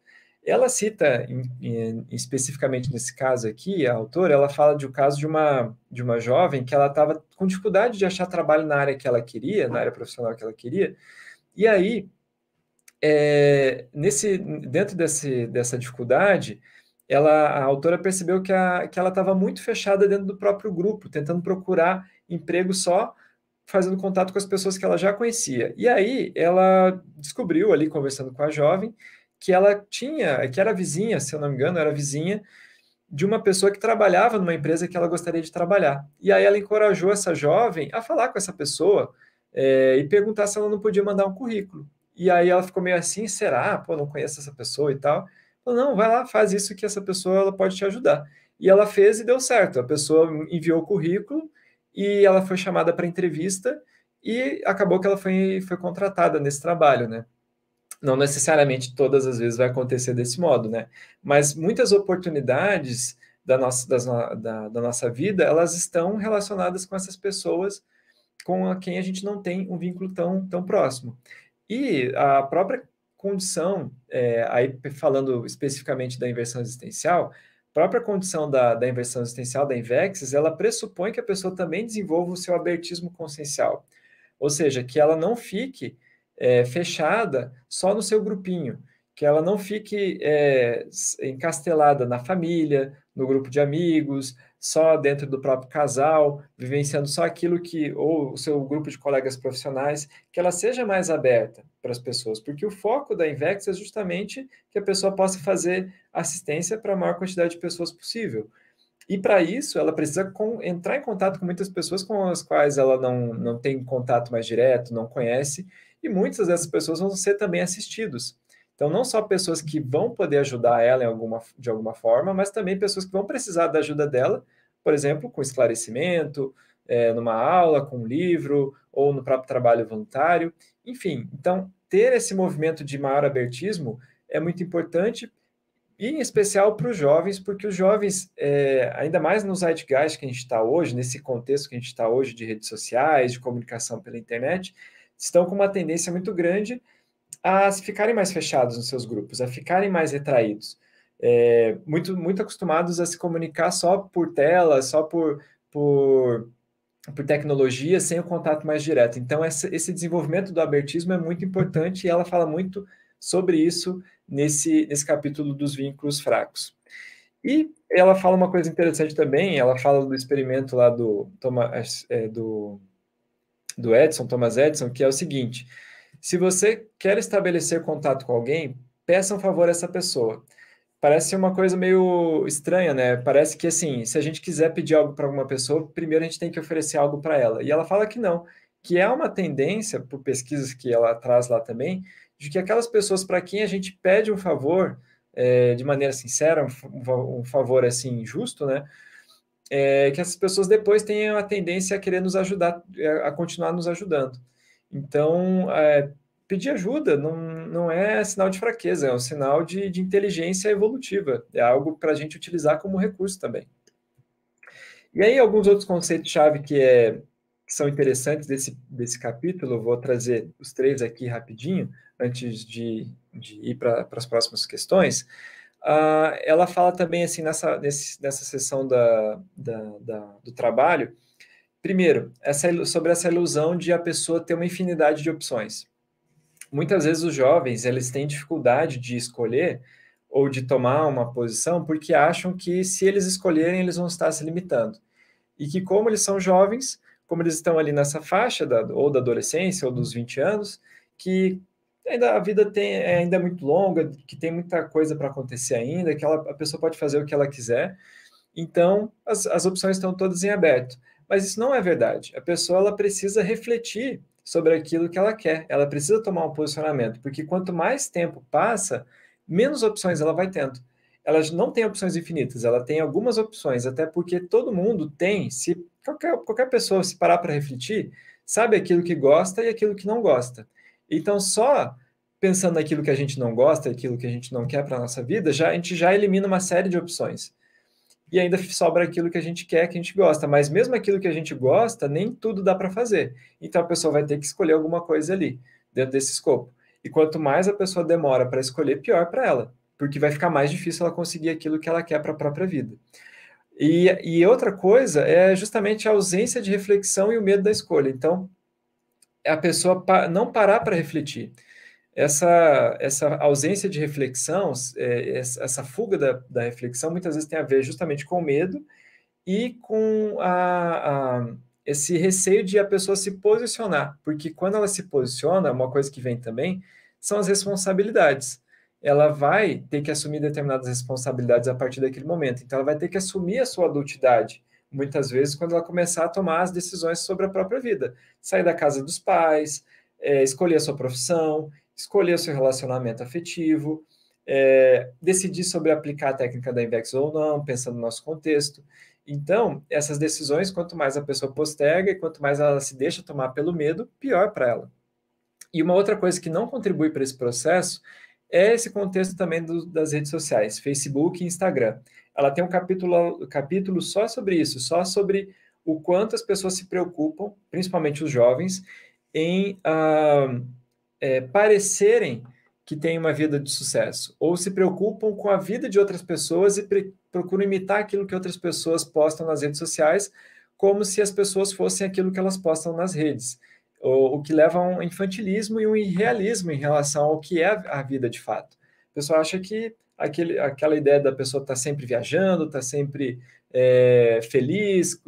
A: Ela cita, em, em, especificamente nesse caso aqui, a autora, ela fala de um caso de uma, de uma jovem que ela estava com dificuldade de achar trabalho na área que ela queria, na área profissional que ela queria, e aí, é, nesse, dentro desse, dessa dificuldade, ela, a autora percebeu que, a, que ela estava muito fechada dentro do próprio grupo, tentando procurar emprego só fazendo contato com as pessoas que ela já conhecia. E aí ela descobriu ali, conversando com a jovem, que ela tinha, que era vizinha, se eu não me engano, era vizinha de uma pessoa que trabalhava numa empresa que ela gostaria de trabalhar. E aí ela encorajou essa jovem a falar com essa pessoa é, e perguntar se ela não podia mandar um currículo. E aí ela ficou meio assim, será? Pô, não conheço essa pessoa e tal. Falou, não, vai lá, faz isso que essa pessoa ela pode te ajudar. E ela fez e deu certo. A pessoa enviou o currículo e ela foi chamada para entrevista e acabou que ela foi, foi contratada nesse trabalho, né? não necessariamente todas as vezes vai acontecer desse modo, né? Mas muitas oportunidades da nossa, das, da, da nossa vida, elas estão relacionadas com essas pessoas com a quem a gente não tem um vínculo tão, tão próximo. E a própria condição, é, aí falando especificamente da inversão existencial, a própria condição da, da inversão existencial, da invexis, ela pressupõe que a pessoa também desenvolva o seu abertismo consciencial. Ou seja, que ela não fique é, fechada só no seu grupinho, que ela não fique é, encastelada na família, no grupo de amigos, só dentro do próprio casal, vivenciando só aquilo que, ou o seu grupo de colegas profissionais, que ela seja mais aberta para as pessoas, porque o foco da Invex é justamente que a pessoa possa fazer assistência para a maior quantidade de pessoas possível. E para isso, ela precisa com, entrar em contato com muitas pessoas com as quais ela não, não tem contato mais direto, não conhece, e muitas dessas pessoas vão ser também assistidos. Então, não só pessoas que vão poder ajudar ela alguma, de alguma forma, mas também pessoas que vão precisar da ajuda dela, por exemplo, com esclarecimento, é, numa aula, com um livro, ou no próprio trabalho voluntário. Enfim, então, ter esse movimento de maior abertismo é muito importante, e em especial para os jovens, porque os jovens, é, ainda mais no zeitgeist que a gente está hoje, nesse contexto que a gente está hoje de redes sociais, de comunicação pela internet, estão com uma tendência muito grande a ficarem mais fechados nos seus grupos, a ficarem mais retraídos, é, muito, muito acostumados a se comunicar só por tela, só por, por, por tecnologia, sem o contato mais direto. Então, essa, esse desenvolvimento do abertismo é muito importante e ela fala muito sobre isso nesse, nesse capítulo dos vínculos fracos. E ela fala uma coisa interessante também, ela fala do experimento lá do, Thomas, é, do do Edson, Thomas Edson, que é o seguinte: se você quer estabelecer contato com alguém, peça um favor a essa pessoa. Parece uma coisa meio estranha, né? Parece que assim, se a gente quiser pedir algo para alguma pessoa, primeiro a gente tem que oferecer algo para ela. E ela fala que não, que é uma tendência, por pesquisas que ela traz lá também, de que aquelas pessoas para quem a gente pede um favor é, de maneira sincera, um favor assim justo, né? é, que essas pessoas depois tenham a tendência a querer nos ajudar, é, a continuar nos ajudando. Então, é, pedir ajuda não, não é sinal de fraqueza, é um sinal de, de inteligência evolutiva, é algo para a gente utilizar como recurso também. E aí, alguns outros conceitos-chave que, é, que são interessantes desse, desse capítulo, vou trazer os três aqui rapidinho, antes de, de ir para as próximas questões. Uh, ela fala também assim nessa, nesse, nessa sessão da, da, da, do trabalho, primeiro, essa, sobre essa ilusão de a pessoa ter uma infinidade de opções. Muitas vezes os jovens eles têm dificuldade de escolher ou de tomar uma posição porque acham que se eles escolherem eles vão estar se limitando e que como eles são jovens, como eles estão ali nessa faixa da, ou da adolescência ou dos 20 anos, que ainda a vida tem, é ainda é muito longa, que tem muita coisa para acontecer ainda, que ela, a pessoa pode fazer o que ela quiser. Então, as, as opções estão todas em aberto. Mas isso não é verdade. A pessoa ela precisa refletir sobre aquilo que ela quer. Ela precisa tomar um posicionamento, porque quanto mais tempo passa, menos opções ela vai tendo. Ela não tem opções infinitas, ela tem algumas opções, até porque todo mundo tem, se qualquer, qualquer pessoa se parar para refletir, sabe aquilo que gosta e aquilo que não gosta. Então, só pensando naquilo que a gente não gosta, aquilo que a gente não quer para a nossa vida, já, a gente já elimina uma série de opções. E ainda sobra aquilo que a gente quer, que a gente gosta. Mas mesmo aquilo que a gente gosta, nem tudo dá para fazer. Então a pessoa vai ter que escolher alguma coisa ali, dentro desse escopo. E quanto mais a pessoa demora para escolher, pior para ela. Porque vai ficar mais difícil ela conseguir aquilo que ela quer para a própria vida. E, e outra coisa é justamente a ausência de reflexão e o medo da escolha. Então, é a pessoa pa não parar para refletir. Essa, essa ausência de reflexão, é, essa fuga da, da reflexão, muitas vezes tem a ver justamente com o medo e com a, a, esse receio de a pessoa se posicionar. Porque quando ela se posiciona, uma coisa que vem também são as responsabilidades ela vai ter que assumir determinadas responsabilidades a partir daquele momento. Então, ela vai ter que assumir a sua adultidade muitas vezes quando ela começar a tomar as decisões sobre a própria vida. Sair da casa dos pais, é, escolher a sua profissão, escolher o seu relacionamento afetivo, é, decidir sobre aplicar a técnica da Invex ou não, pensando no nosso contexto. Então, essas decisões, quanto mais a pessoa posterga e quanto mais ela se deixa tomar pelo medo, pior para ela. E uma outra coisa que não contribui para esse processo é esse contexto também do, das redes sociais, Facebook e Instagram. Ela tem um capítulo, capítulo só sobre isso, só sobre o quanto as pessoas se preocupam, principalmente os jovens, em ah, é, parecerem que têm uma vida de sucesso, ou se preocupam com a vida de outras pessoas e pre, procuram imitar aquilo que outras pessoas postam nas redes sociais, como se as pessoas fossem aquilo que elas postam nas redes o, o que leva a um infantilismo e um irrealismo em relação ao que é a vida de fato. O pessoal acha que aquele, aquela ideia da pessoa estar tá sempre viajando, estar tá sempre é, feliz,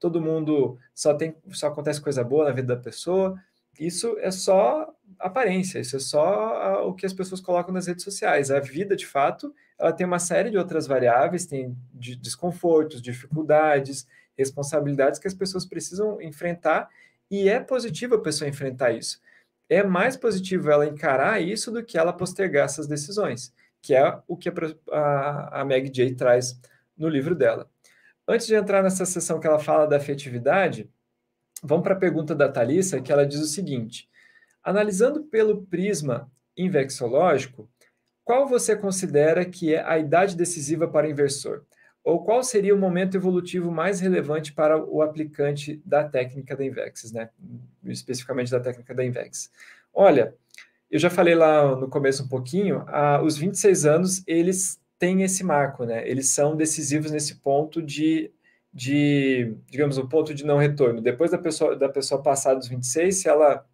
A: todo mundo só tem, só acontece coisa boa na vida da pessoa. Isso é só aparência, isso é só o que as pessoas colocam nas redes sociais. A vida, de fato, ela tem uma série de outras variáveis, tem de desconfortos, dificuldades, responsabilidades que as pessoas precisam enfrentar e é positivo a pessoa enfrentar isso. É mais positivo ela encarar isso do que ela postergar essas decisões, que é o que a, a, a Meg J traz no livro dela. Antes de entrar nessa sessão que ela fala da afetividade, vamos para a pergunta da Thalissa, que ela diz o seguinte: analisando pelo prisma invexológico, qual você considera que é a idade decisiva para o inversor? ou qual seria o momento evolutivo mais relevante para o aplicante da técnica da Invex, né? especificamente da técnica da Invex. Olha, eu já falei lá no começo um pouquinho, ah, os 26 anos, eles têm esse marco, né? eles são decisivos nesse ponto de, de digamos, o um ponto de não retorno. Depois da pessoa, da pessoa passar dos 26, se ela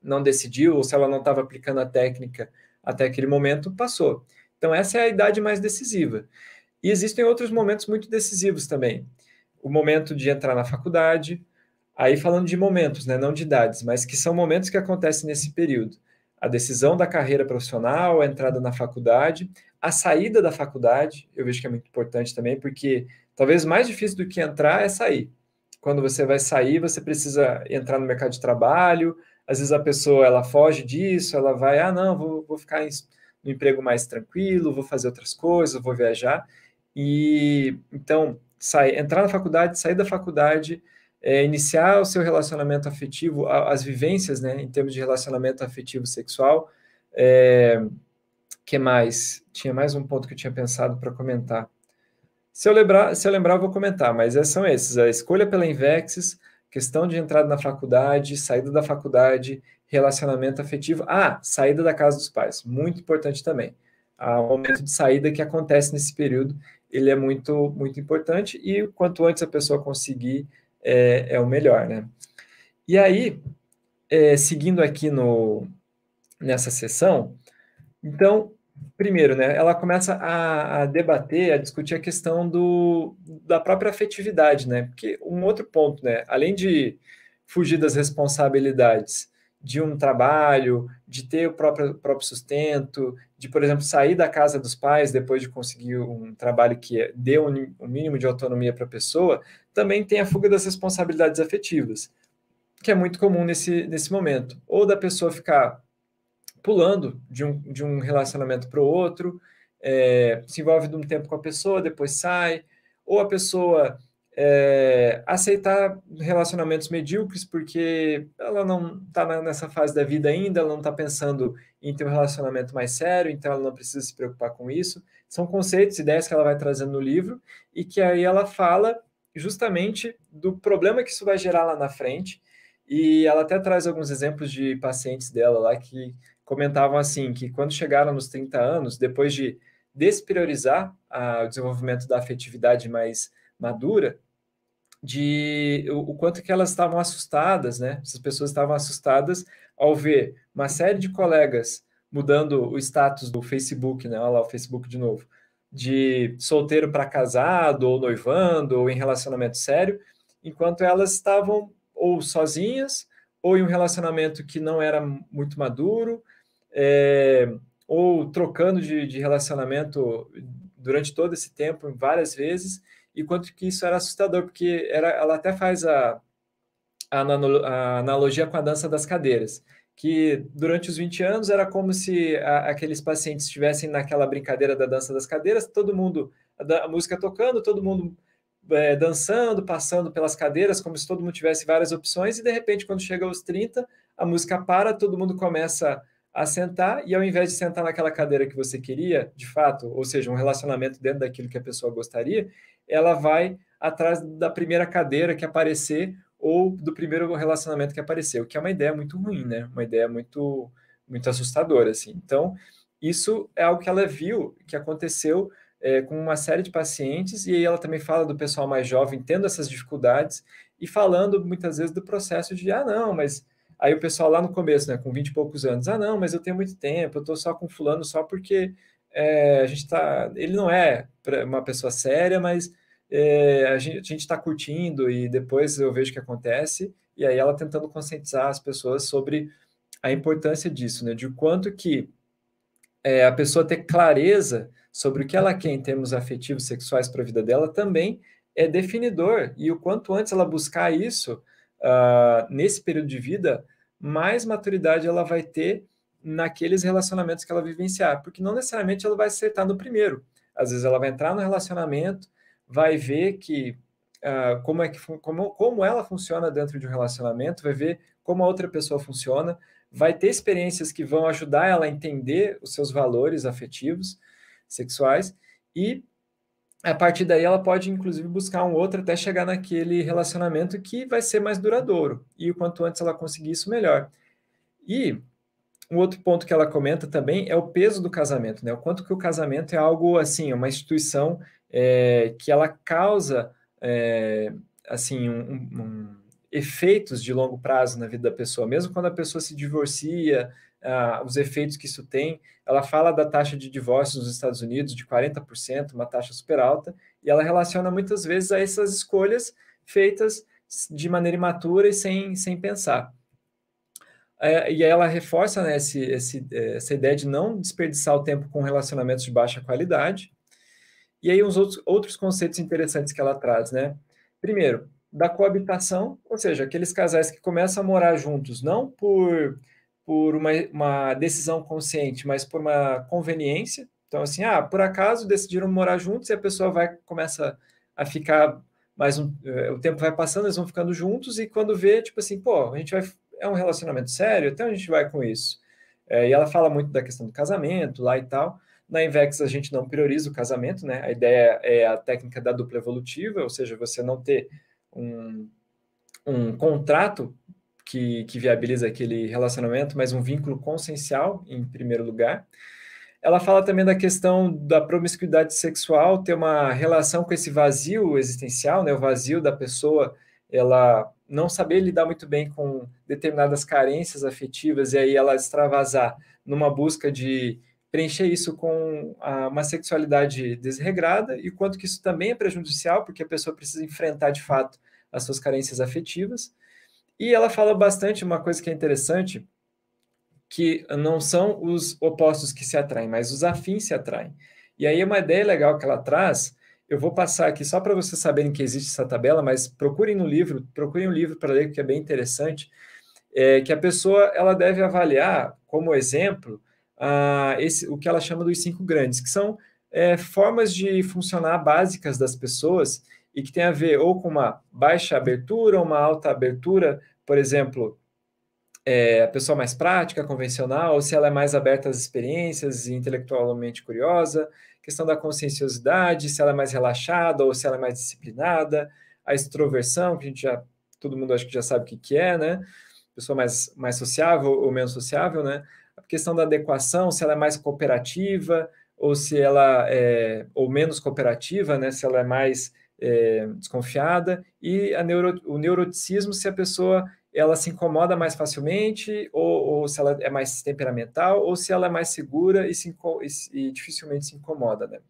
A: não decidiu ou se ela não estava aplicando a técnica até aquele momento, passou. Então, essa é a idade mais decisiva. E existem outros momentos muito decisivos também. O momento de entrar na faculdade, aí falando de momentos, né, não de idades, mas que são momentos que acontecem nesse período. A decisão da carreira profissional, a entrada na faculdade, a saída da faculdade, eu vejo que é muito importante também, porque talvez mais difícil do que entrar é sair. Quando você vai sair, você precisa entrar no mercado de trabalho, às vezes a pessoa ela foge disso, ela vai, ah, não, vou, vou ficar em, no emprego mais tranquilo, vou fazer outras coisas, vou viajar. E então, sair entrar na faculdade, sair da faculdade, é, iniciar o seu relacionamento afetivo, a, as vivências, né, em termos de relacionamento afetivo sexual. É, que mais? Tinha mais um ponto que eu tinha pensado para comentar. Se eu lembrar, se eu lembrar, eu vou comentar, mas é, são esses: a escolha pela Invexis, questão de entrada na faculdade, saída da faculdade, relacionamento afetivo. Ah, saída da casa dos pais, muito importante também. Há um momento de saída que acontece nesse período ele é muito, muito importante e quanto antes a pessoa conseguir, é, é o melhor, né? E aí, é, seguindo aqui no, nessa sessão, então, primeiro, né, ela começa a, a, debater, a discutir a questão do, da própria afetividade, né? Porque um outro ponto, né, além de fugir das responsabilidades de um trabalho, de ter o próprio, próprio sustento, de, por exemplo, sair da casa dos pais depois de conseguir um trabalho que dê um, um mínimo de autonomia para a pessoa, também tem a fuga das responsabilidades afetivas, que é muito comum nesse, nesse momento. Ou da pessoa ficar pulando de um, de um relacionamento para o outro, é, se envolve de um tempo com a pessoa, depois sai, ou a pessoa é, aceitar relacionamentos medíocres, porque ela não está nessa fase da vida ainda, ela não está pensando em ter um relacionamento mais sério, então ela não precisa se preocupar com isso. São conceitos, ideias que ela vai trazendo no livro e que aí ela fala justamente do problema que isso vai gerar lá na frente. E ela até traz alguns exemplos de pacientes dela lá que comentavam assim: que quando chegaram nos 30 anos, depois de despriorizar a, o desenvolvimento da afetividade mais madura, de o quanto que elas estavam assustadas, né? Essas pessoas estavam assustadas ao ver uma série de colegas mudando o status do Facebook, né? Olha lá o Facebook de novo, de solteiro para casado, ou noivando, ou em relacionamento sério, enquanto elas estavam ou sozinhas, ou em um relacionamento que não era muito maduro, é, ou trocando de, de relacionamento durante todo esse tempo, várias vezes, e quanto que isso era assustador, porque era, ela até faz a, a, a analogia com a dança das cadeiras, que durante os 20 anos era como se a, aqueles pacientes estivessem naquela brincadeira da dança das cadeiras, todo mundo, a, a música tocando, todo mundo é, dançando, passando pelas cadeiras, como se todo mundo tivesse várias opções, e de repente, quando chega aos 30, a música para, todo mundo começa a sentar, e ao invés de sentar naquela cadeira que você queria, de fato, ou seja, um relacionamento dentro daquilo que a pessoa gostaria, ela vai atrás da primeira cadeira que aparecer ou do primeiro relacionamento que apareceu, que é uma ideia muito ruim, né? Uma ideia muito muito assustadora, assim. Então, isso é algo que ela viu que aconteceu é, com uma série de pacientes, e aí ela também fala do pessoal mais jovem tendo essas dificuldades e falando muitas vezes do processo de, ah, não, mas. Aí o pessoal lá no começo, né, com 20 e poucos anos, ah, não, mas eu tenho muito tempo, eu tô só com fulano só porque é, a gente tá, ele não é uma pessoa séria, mas é, a gente está curtindo e depois eu vejo o que acontece. E aí ela tentando conscientizar as pessoas sobre a importância disso, né? De quanto que é, a pessoa ter clareza sobre o que ela quer em termos afetivos sexuais para a vida dela também é definidor. E o quanto antes ela buscar isso uh, nesse período de vida, mais maturidade ela vai ter naqueles relacionamentos que ela vivenciar, porque não necessariamente ela vai acertar no primeiro. Às vezes ela vai entrar no relacionamento, vai ver que uh, como é que como, como ela funciona dentro de um relacionamento, vai ver como a outra pessoa funciona, vai ter experiências que vão ajudar ela a entender os seus valores afetivos, sexuais e a partir daí ela pode inclusive buscar um outro até chegar naquele relacionamento que vai ser mais duradouro e o quanto antes ela conseguir isso melhor. E um outro ponto que ela comenta também é o peso do casamento, né? O quanto que o casamento é algo assim, é uma instituição é, que ela causa é, assim um, um, efeitos de longo prazo na vida da pessoa, mesmo quando a pessoa se divorcia, ah, os efeitos que isso tem. Ela fala da taxa de divórcio nos Estados Unidos de 40%, uma taxa super alta, e ela relaciona muitas vezes a essas escolhas feitas de maneira imatura e sem, sem pensar. É, e ela reforça né, esse, esse, é, essa ideia de não desperdiçar o tempo com relacionamentos de baixa qualidade. E aí, uns outros, outros conceitos interessantes que ela traz, né? Primeiro, da coabitação, ou seja, aqueles casais que começam a morar juntos, não por, por uma, uma decisão consciente, mas por uma conveniência. Então, assim, ah, por acaso decidiram morar juntos e a pessoa vai começa a ficar mais um, é, o tempo vai passando, eles vão ficando juntos e quando vê, tipo assim, pô, a gente vai é um relacionamento sério? Então a gente vai com isso. É, e ela fala muito da questão do casamento lá e tal. Na Invex a gente não prioriza o casamento, né? A ideia é a técnica da dupla evolutiva, ou seja, você não ter um, um contrato que, que viabiliza aquele relacionamento, mas um vínculo consciencial em primeiro lugar. Ela fala também da questão da promiscuidade sexual ter uma relação com esse vazio existencial, né? O vazio da pessoa, ela não saber lidar muito bem com determinadas carências afetivas e aí ela extravasar numa busca de preencher isso com uma sexualidade desregrada e quanto que isso também é prejudicial, porque a pessoa precisa enfrentar de fato as suas carências afetivas. E ela fala bastante uma coisa que é interessante, que não são os opostos que se atraem, mas os afins se atraem. E aí uma ideia legal que ela traz eu vou passar aqui só para vocês saberem que existe essa tabela, mas procurem no livro, procurem o um livro para ler, que é bem interessante, é, que a pessoa ela deve avaliar como exemplo a, esse, o que ela chama dos cinco grandes, que são é, formas de funcionar básicas das pessoas e que tem a ver ou com uma baixa abertura, ou uma alta abertura, por exemplo, é, a pessoa mais prática, convencional, ou se ela é mais aberta às experiências e intelectualmente curiosa, questão da conscienciosidade, se ela é mais relaxada ou se ela é mais disciplinada, a extroversão, que a gente já, todo mundo acho que já sabe o que, que é, né? Pessoa mais, mais sociável ou menos sociável, né? A questão da adequação, se ela é mais cooperativa ou se ela é ou menos cooperativa, né? Se ela é mais é, desconfiada e neuro, o neuroticismo se a pessoa ela se incomoda mais facilmente, ou, ou, se ela é mais temperamental, ou se ela é mais segura e, se, e, e dificilmente se incomoda, né?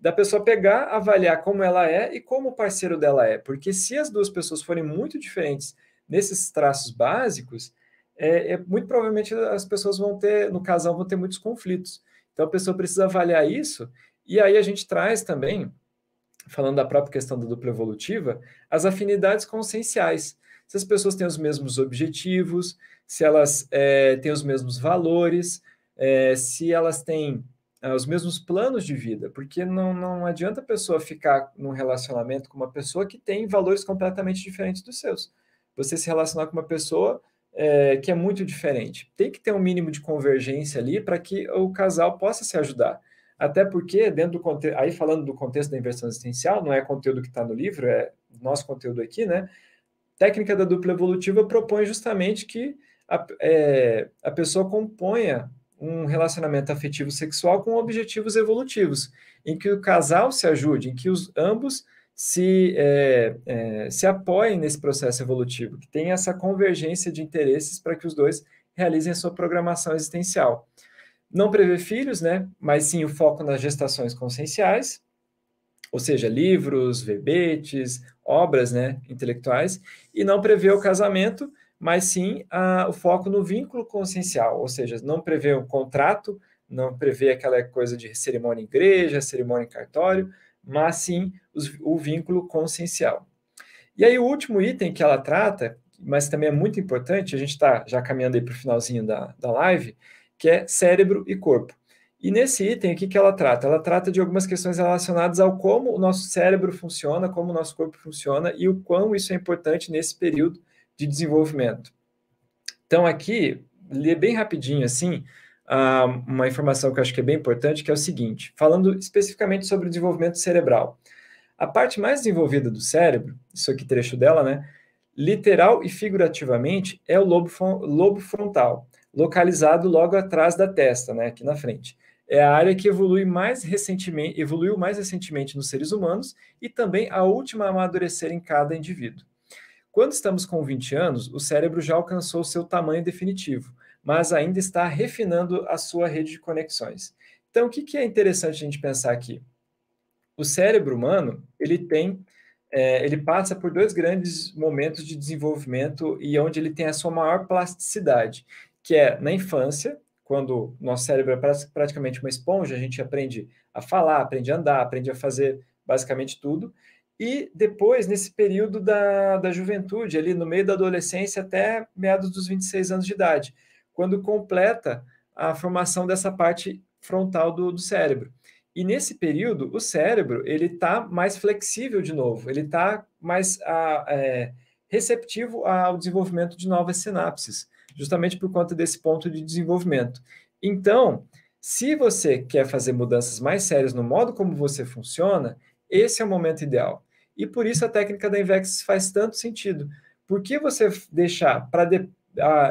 A: Da pessoa pegar, avaliar como ela é e como o parceiro dela é. Porque se as duas pessoas forem muito diferentes nesses traços básicos, é, é muito provavelmente as pessoas vão ter, no casal, vão ter muitos conflitos. Então a pessoa precisa avaliar isso, e aí a gente traz também, falando da própria questão da dupla evolutiva, as afinidades conscienciais se as pessoas têm os mesmos objetivos, se elas é, têm os mesmos valores, é, se elas têm ah, os mesmos planos de vida, porque não, não adianta a pessoa ficar num relacionamento com uma pessoa que tem valores completamente diferentes dos seus. Você se relacionar com uma pessoa é, que é muito diferente. Tem que ter um mínimo de convergência ali para que o casal possa se ajudar. Até porque, dentro do contexto, aí falando do contexto da inversão existencial, não é conteúdo que está no livro, é nosso conteúdo aqui, né? técnica da dupla evolutiva propõe justamente que a, é, a pessoa componha um relacionamento afetivo sexual com objetivos evolutivos, em que o casal se ajude, em que os ambos se, é, é, se apoiem nesse processo evolutivo, que tenha essa convergência de interesses para que os dois realizem a sua programação existencial. Não prever filhos, né? Mas sim o foco nas gestações conscienciais, ou seja, livros, verbetes, obras né, intelectuais, e não prevê o casamento, mas sim a, o foco no vínculo consciencial, ou seja, não prevê um contrato, não prevê aquela coisa de cerimônia em igreja, cerimônia em cartório, mas sim os, o vínculo consciencial. E aí o último item que ela trata, mas também é muito importante, a gente está já caminhando aí para o finalzinho da, da live, que é cérebro e corpo. E nesse item, o que, que ela trata? Ela trata de algumas questões relacionadas ao como o nosso cérebro funciona, como o nosso corpo funciona e o quão isso é importante nesse período de desenvolvimento. Então, aqui, lê bem rapidinho assim, uma informação que eu acho que é bem importante, que é o seguinte: falando especificamente sobre o desenvolvimento cerebral. A parte mais desenvolvida do cérebro, isso aqui trecho dela, né? Literal e figurativamente é o lobo, lobo frontal, localizado logo atrás da testa, né? Aqui na frente é a área que evolui mais recentemente, evoluiu mais recentemente nos seres humanos e também a última a amadurecer em cada indivíduo. Quando estamos com 20 anos, o cérebro já alcançou seu tamanho definitivo, mas ainda está refinando a sua rede de conexões. Então, o que, que é interessante a gente pensar aqui? O cérebro humano, ele tem, é, ele passa por dois grandes momentos de desenvolvimento e onde ele tem a sua maior plasticidade, que é na infância, quando nosso cérebro é praticamente uma esponja, a gente aprende a falar, aprende a andar, aprende a fazer basicamente tudo. E depois, nesse período da, da juventude, ali no meio da adolescência até meados dos 26 anos de idade, quando completa a formação dessa parte frontal do, do cérebro. E nesse período, o cérebro ele está mais flexível de novo, ele está mais a, ah, é, receptivo ao desenvolvimento de novas sinapses justamente por conta desse ponto de desenvolvimento. Então, se você quer fazer mudanças mais sérias no modo como você funciona, esse é o momento ideal. E por isso a técnica da Invex faz tanto sentido. Por que você deixar para de,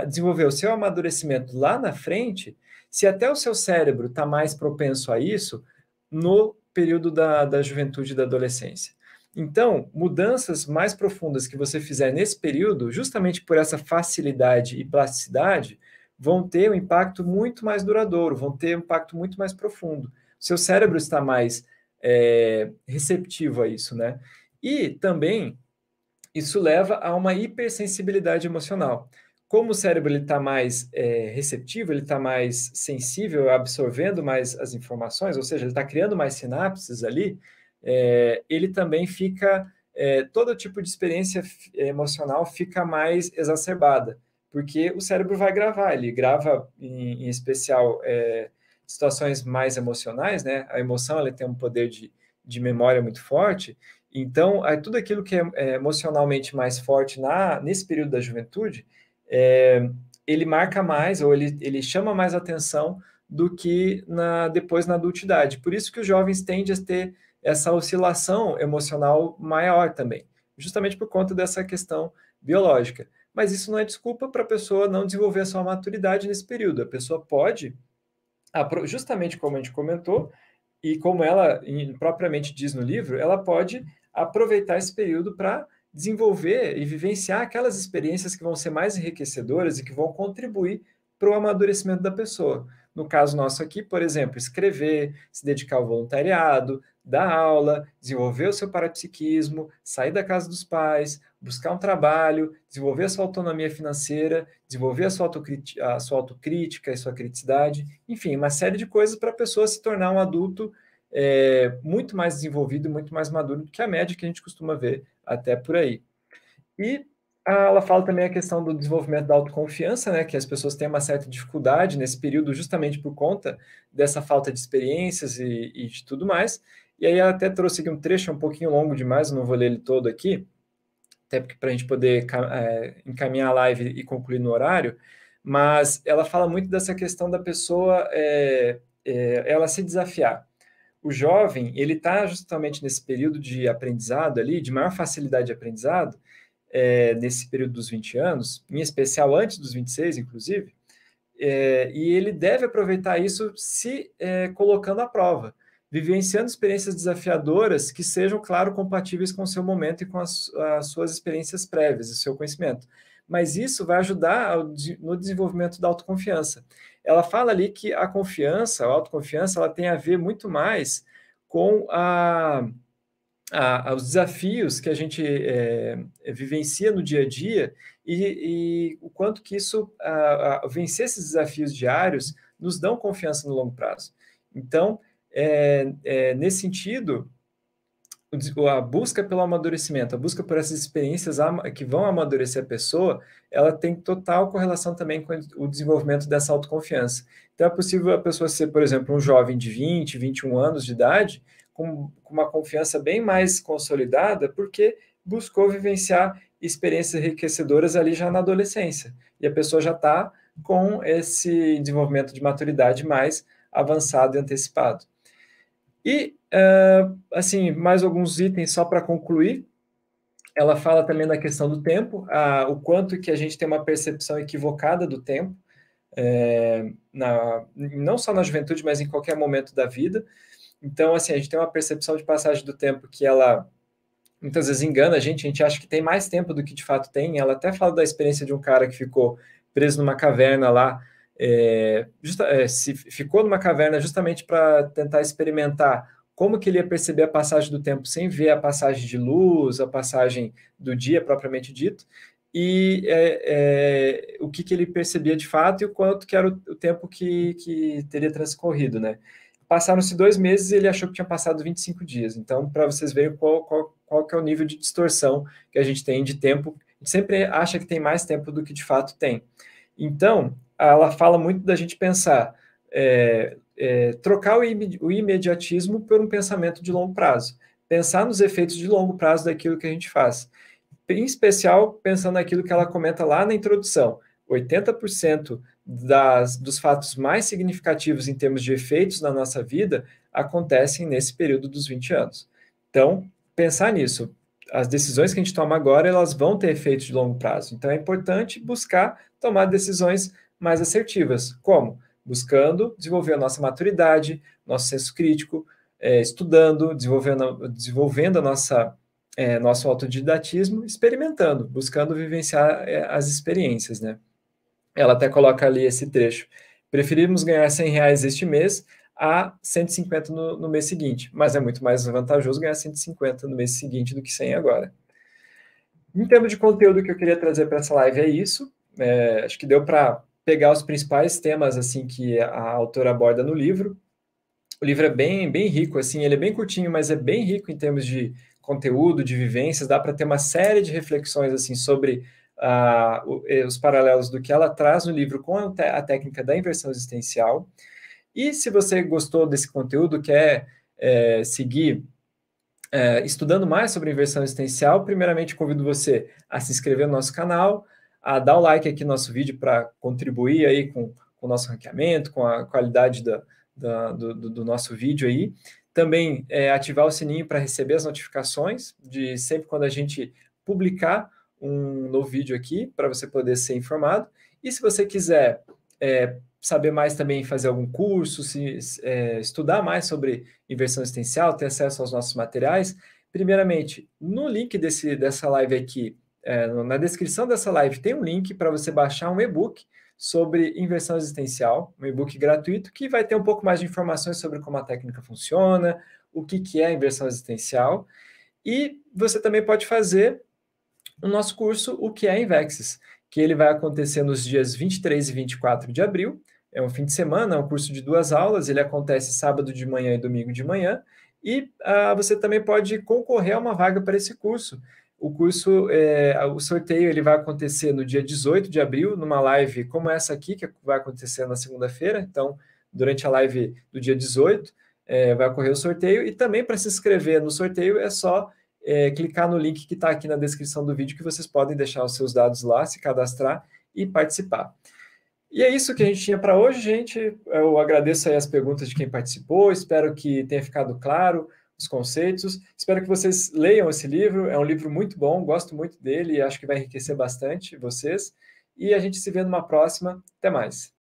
A: desenvolver o seu amadurecimento lá na frente, se até o seu cérebro está mais propenso a isso no período da, da juventude e da adolescência? Então, mudanças mais profundas que você fizer nesse período, justamente por essa facilidade e plasticidade, vão ter um impacto muito mais duradouro, vão ter um impacto muito mais profundo. seu cérebro está mais é, receptivo a isso, né? E também isso leva a uma hipersensibilidade emocional. Como o cérebro está mais é, receptivo, ele está mais sensível, absorvendo mais as informações, ou seja, ele está criando mais sinapses ali, é, ele também fica, é, todo tipo de experiência é, emocional fica mais exacerbada, porque o cérebro vai gravar, ele grava em, em especial é, situações mais emocionais, né? A emoção ela tem um poder de, de memória muito forte, então é tudo aquilo que é, é, emocionalmente mais forte na, nesse período da juventude, é, ele marca mais ou ele, ele chama mais atenção do que na, depois na adultidade. Por isso que os jovens tendem a ter essa oscilação emocional maior também, justamente por conta dessa questão biológica. Mas isso não é desculpa para a pessoa não desenvolver a sua maturidade nesse período. A pessoa pode, justamente como a gente comentou, e como ela propriamente diz no livro, ela pode aproveitar esse período para desenvolver e vivenciar aquelas experiências que vão ser mais enriquecedoras e que vão contribuir para o amadurecimento da pessoa no caso nosso aqui, por exemplo, escrever, se dedicar ao voluntariado, dar aula, desenvolver o seu parapsiquismo, sair da casa dos pais, buscar um trabalho, desenvolver a sua autonomia financeira, desenvolver a sua, a sua autocrítica e sua criticidade, enfim, uma série de coisas para a pessoa se tornar um adulto é, muito mais desenvolvido, muito mais maduro do que a média que a gente costuma ver até por aí. E ah, ela fala também a questão do desenvolvimento da autoconfiança, né, que as pessoas têm uma certa dificuldade nesse período justamente por conta dessa falta de experiências e, e de tudo mais. E aí ela até trouxe aqui um trecho um pouquinho longo demais, não vou ler ele todo aqui, até para a gente poder é, encaminhar a live e concluir no horário, mas ela fala muito dessa questão da pessoa é, é, ela se desafiar. O jovem, ele está justamente nesse período de aprendizado ali, de maior facilidade de aprendizado, é, nesse período dos 20 anos, em especial antes dos 26, inclusive, é, e ele deve aproveitar isso se é, colocando à prova, vivenciando experiências desafiadoras que sejam, claro, compatíveis com o seu momento e com as, as suas experiências prévias, o seu conhecimento. Mas isso vai ajudar ao, no desenvolvimento da autoconfiança. Ela fala ali que a confiança, a autoconfiança, ela tem a ver muito mais com a a, aos desafios que a gente é, é, vivencia no dia a dia e, e o quanto que isso, a, a, vencer esses desafios diários, nos dão confiança no longo prazo. Então, é, é, nesse sentido, a busca pelo amadurecimento, a busca por essas experiências que vão amadurecer a pessoa, ela tem total correlação também com o desenvolvimento dessa autoconfiança. Então, é possível a pessoa ser, por exemplo, um jovem de 20, 21 anos de idade com, com uma confiança bem mais consolidada, porque buscou vivenciar experiências enriquecedoras ali já na adolescência. E a pessoa já está com esse desenvolvimento de maturidade mais avançado e antecipado. E, uh, assim, mais alguns itens só para concluir. Ela fala também da questão do tempo, a, o quanto que a gente tem uma percepção equivocada do tempo, é, na, não só na juventude, mas em qualquer momento da vida. Então, assim, a gente tem uma percepção de passagem do tempo que ela muitas vezes engana a gente, a gente acha que tem mais tempo do que de fato tem. Ela até fala da experiência de um cara que ficou preso numa caverna lá, é, justa, é, se ficou numa caverna justamente para tentar experimentar como que ele ia perceber a passagem do tempo sem ver a passagem de luz, a passagem do dia propriamente dito, e é, é o que, que ele percebia de fato e o quanto que era o, o tempo que, que teria transcorrido, né? Passaram-se dois meses e ele achou que tinha passado 25 dias. Então, para vocês verem qual, qual, qual que é o nível de distorção que a gente tem de tempo, a gente sempre acha que tem mais tempo do que de fato tem. Então, ela fala muito da gente pensar, é, é, trocar o, o imediatismo por um pensamento de longo prazo. Pensar nos efeitos de longo prazo daquilo que a gente faz. Em especial, pensando naquilo que ela comenta lá na introdução, 80% das, dos fatos mais significativos em termos de efeitos na nossa vida acontecem nesse período dos 20 anos. Então, pensar nisso. As decisões que a gente toma agora, elas vão ter efeitos de longo prazo. Então, é importante buscar tomar decisões mais assertivas. Como? Buscando desenvolver a nossa maturidade, nosso senso crítico, é, estudando, desenvolvendo, desenvolvendo a nossa é, nosso autodidatismo, experimentando, buscando vivenciar é, as experiências, né? Ela até coloca ali esse trecho. Preferimos ganhar 100 reais este mês a 150 no, no mês seguinte, mas é muito mais vantajoso ganhar 150 no mês seguinte do que 100 agora. Em termos de conteúdo que eu queria trazer para essa live é isso. É, acho que deu para pegar os principais temas assim que a autora aborda no livro. O livro é bem, bem rico, assim, ele é bem curtinho, mas é bem rico em termos de conteúdo, de vivências. Dá para ter uma série de reflexões assim sobre uh, os paralelos do que ela traz no livro com a técnica da inversão existencial. E se você gostou desse conteúdo, quer é, seguir é, estudando mais sobre inversão existencial, primeiramente convido você a se inscrever no nosso canal, a dar o like aqui no nosso vídeo para contribuir aí com, com, o nosso ranqueamento, com a qualidade da, da, do, do, nosso vídeo aí. Também é, ativar o sininho para receber as notificações de sempre quando a gente publicar um, novo vídeo aqui para você poder ser informado. E se você quiser é, saber mais também, fazer algum curso, se, é, estudar mais sobre inversão existencial, ter acesso aos nossos materiais, primeiramente, no link desse, dessa live aqui, é, na descrição dessa live tem um link para você baixar um e-book sobre inversão existencial, um e-book gratuito que vai ter um pouco mais de informações sobre como a técnica funciona, o que, que é inversão existencial. E você também pode fazer no nosso curso O que é Invexis, que ele vai acontecer nos dias 23 e 24 de abril. É um fim de semana, é um curso de duas aulas, ele acontece sábado de manhã e domingo de manhã. E ah, você também pode concorrer a uma vaga para esse curso. O curso, é, o sorteio, ele vai acontecer no dia 18 de abril, numa live como essa aqui, que vai acontecer na segunda-feira. Então, durante a live do dia 18, é, vai ocorrer o sorteio. E também para se inscrever no sorteio é só é, clicar no link que está aqui na descrição do vídeo, que vocês podem deixar os seus dados lá, se cadastrar e participar. E é isso que a gente tinha para hoje, gente. Eu agradeço aí as perguntas de quem participou, espero que tenha ficado claro os conceitos. Espero que vocês leiam esse livro, é um livro muito bom, gosto muito dele e acho que vai enriquecer bastante vocês. E a gente se vê numa próxima. Até mais.